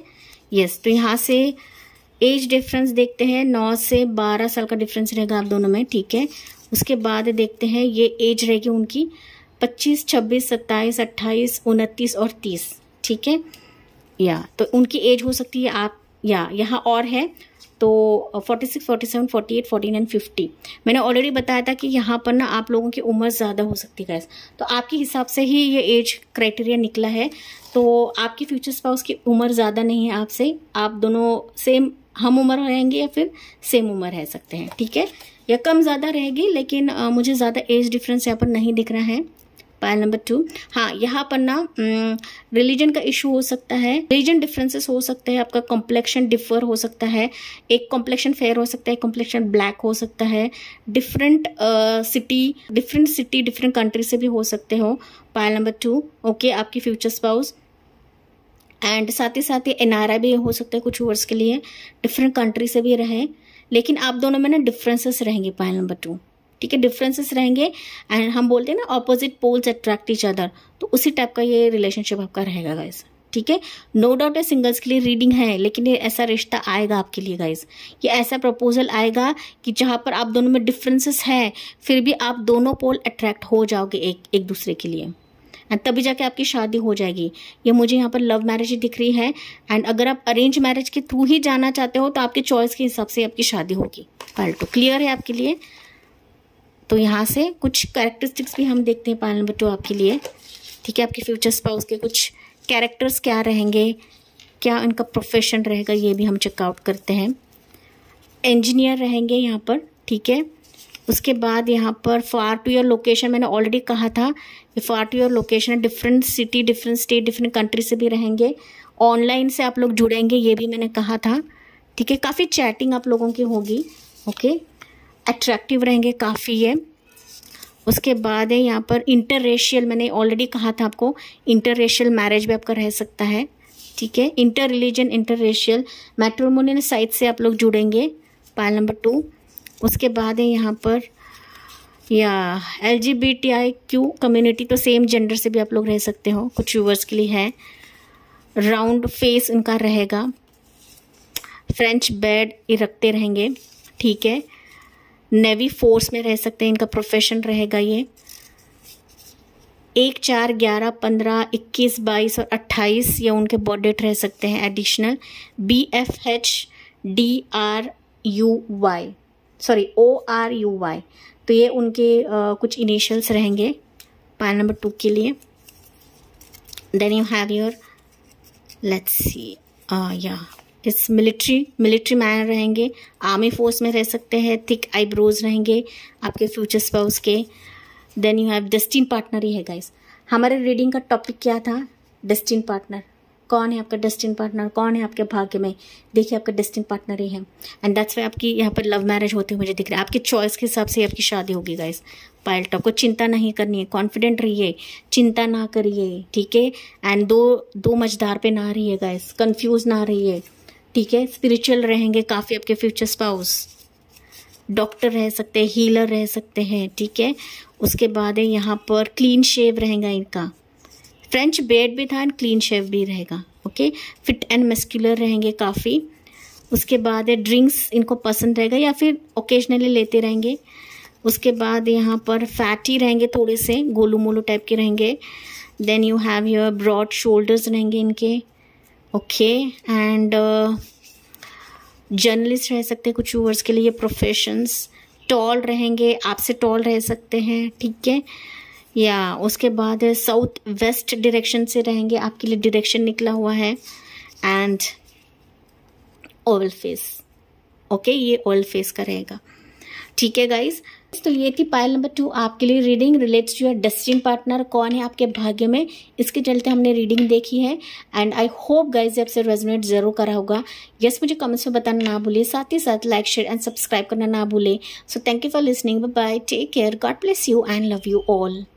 यस तो यहाँ से एज डिफरेंस देखते हैं नौ से बारह साल का डिफरेंस रहेगा आप दोनों में ठीक है उसके बाद देखते हैं ये एज रहेगी उनकी पच्चीस छब्बीस सत्ताईस अट्ठाईस उनतीस और तीस ठीक है या तो उनकी एज हो सकती है आप या यहाँ और है तो forty six forty seven forty eight forty nine fifty मैंने ऑलरेडी बताया था कि यहाँ पर ना आप लोगों की उम्र ज़्यादा हो सकती है गैस तो आपके हिसाब से ही ये एज क्राइटेरिया निकला है तो आपकी फ्यूचर स्पाउस की उम्र ज़्यादा नहीं है आपसे आप दोनों सेम हम उम्र रहेंगे या फिर सेम उम्र रह सकते हैं ठीक है या कम ज़्यादा रहेगी लेकिन आ, uh, मुझे ज़्यादा एज डिफरेंस यहाँ पर नहीं दिख रहा है पायल नंबर टू हाँ यहाँ पर ना रिलीजन का इशू हो सकता है रिलीजन डिफरेंसेस हो सकते हैं आपका कॉम्प्लेक्शन डिफर हो सकता है एक कॉम्प्लेक्शन फेयर हो सकता है कॉम्प्लेक्शन ब्लैक हो सकता है different city different city different country से भी हो सकते हो पायल नंबर टू ओके आपकी फ्यूचर स्पाउस एंड साथ ही साथ ही एन भी हो सकता है कुछ वर्ड्स के लिए डिफरेंट कंट्री से भी रहे लेकिन आप दोनों में ना डिफरेंसेस रहेंगे पायल नंबर टू ठीक है डिफरेंसेस रहेंगे एंड हम बोलते हैं ना opposite poles attract each other तो उसी टाइप का ये रिलेशनशिप आपका रहेगा गाइज ठीक है नो डाउट है सिंगल्स के लिए रीडिंग है लेकिन ये ऐसा रिश्ता आएगा आपके लिए गाइज ये ऐसा प्रपोजल आएगा कि जहाँ पर आप दोनों में डिफरेंसेस है फिर भी आप दोनों पोल अट्रैक्ट हो जाओगे एक एक दूसरे के लिए एंड तभी जाके आपकी शादी हो जाएगी ये मुझे यहाँ पर लव मैरिज दिख रही है एंड अगर आप अरेंज मैरिज के थ्रू ही जाना चाहते हो तो आपके चॉइस के हिसाब से आपकी शादी होगी फाल्टो क्लियर है आपके लिए तो यहाँ से कुछ कैरेक्टरिस्टिक्स भी हम देखते हैं पार्ट नंबर टू आपके लिए ठीक है आपके फ्यूचर स्पाउस के कुछ कैरेक्टर्स क्या रहेंगे क्या उनका प्रोफेशन रहेगा ये भी हम चेकआउट करते हैं इंजीनियर रहेंगे यहाँ पर ठीक है उसके बाद यहाँ पर फार टू योर लोकेशन मैंने ऑलरेडी कहा था कि far to your location different city different state different country से भी रहेंगे ऑनलाइन से आप लोग जुड़ेंगे ये भी मैंने कहा था ठीक है काफ़ी चैटिंग आप लोगों की होगी ओके अट्रैक्टिव रहेंगे काफ़ी है उसके बाद है यहाँ पर इंटर रेशियल मैंने ऑलरेडी कहा था आपको इंटर रेशियल मैरिज भी आपका रह सकता है ठीक है inter religion inter racial matrimonial site से आप लोग जुड़ेंगे पायल नंबर टू उसके बाद है यहाँ पर या L G B T I Q community तो सेम जेंडर से भी आप लोग रह सकते हो कुछ व्यूवर्स के लिए है राउंड फेस उनका रहेगा फ्रेंच बेड रखते रहेंगे ठीक है नेवी फोर्स में रह सकते हैं इनका प्रोफेशन रहेगा ये एक चार ग्यारह पंद्रह इक्कीस बाईस और अट्ठाईस ये उनके बॉडेट डेट रह सकते हैं additional B F H D R U Y sorry O R U Y तो ये उनके आ, कुछ इनिशियल्स रहेंगे पार्ट नंबर टू के लिए then you have your let's see या इट्स मिलिट्री मिलिट्री मैन रहेंगे आर्मी फोर्स में रह सकते हैं थिक आईब्रोज रहेंगे आपके फ्यूचर स्पाउस के then you have destined partner ही है गाइस हमारे रीडिंग का टॉपिक क्या था डेस्टिन पार्टनर कौन है आपका डेस्टिन पार्टनर कौन है आपके भाग्य में देखिए आपका डेस्टिन पार्टनर ही है एंड दैट्स वाई आपकी यहाँ पर लव मैरिज होते हुए मुझे दिख रहा है आपकी चॉइस के हिसाब से आपकी शादी होगी गाइस पायलट को चिंता नहीं करनी है कॉन्फिडेंट रहिए चिंता ना करिए ठीक है एंड दो दो मझदार पे ना रहिए गाइस कंफ्यूज ना रहिए ठीक है स्पिरिचुअल रहेंगे काफ़ी आपके फ्यूचर स्पाउस डॉक्टर रह सकते हैं हीलर रह सकते हैं ठीक है उसके बाद है यहाँ पर क्लीन शेव रहेगा इनका फ्रेंच बेड भी था एंड क्लीन शेव भी रहेगा ओके फिट एंड मस्कुलर रहेंगे काफ़ी उसके बाद है ड्रिंक्स इनको पसंद रहेगा या फिर ओकेजनली लेते रहेंगे उसके बाद यहाँ पर फैटी रहेंगे थोड़े से गोलू मोलू टाइप के रहेंगे then you have your broad shoulders रहेंगे इनके ओके एंड जर्नलिस्ट रह सकते हैं कुछ यूवर्स के लिए प्रोफेशंस टॉल रहेंगे आपसे टॉल रह सकते हैं ठीक है या उसके बाद साउथ वेस्ट डायरेक्शन से रहेंगे आपके लिए डायरेक्शन निकला हुआ है एंड ऑयल फेस ओके ये ऑयल फेस का रहेगा ठीक है गाइज तो ये थी पायल नंबर टू आपके लिए reading relates to your destined partner कौन है आपके भाग्य में इसके चलते हमने रीडिंग देखी है एंड आई होप गाइज आपसे रेजोनेट जरूर करा होगा यस yes, मुझे कमेंट्स में बताना ना भूलिए साथ ही साथ लाइक शेयर एंड सब्सक्राइब करना ना भूलें so thank you for listening bye take care God bless you and love you all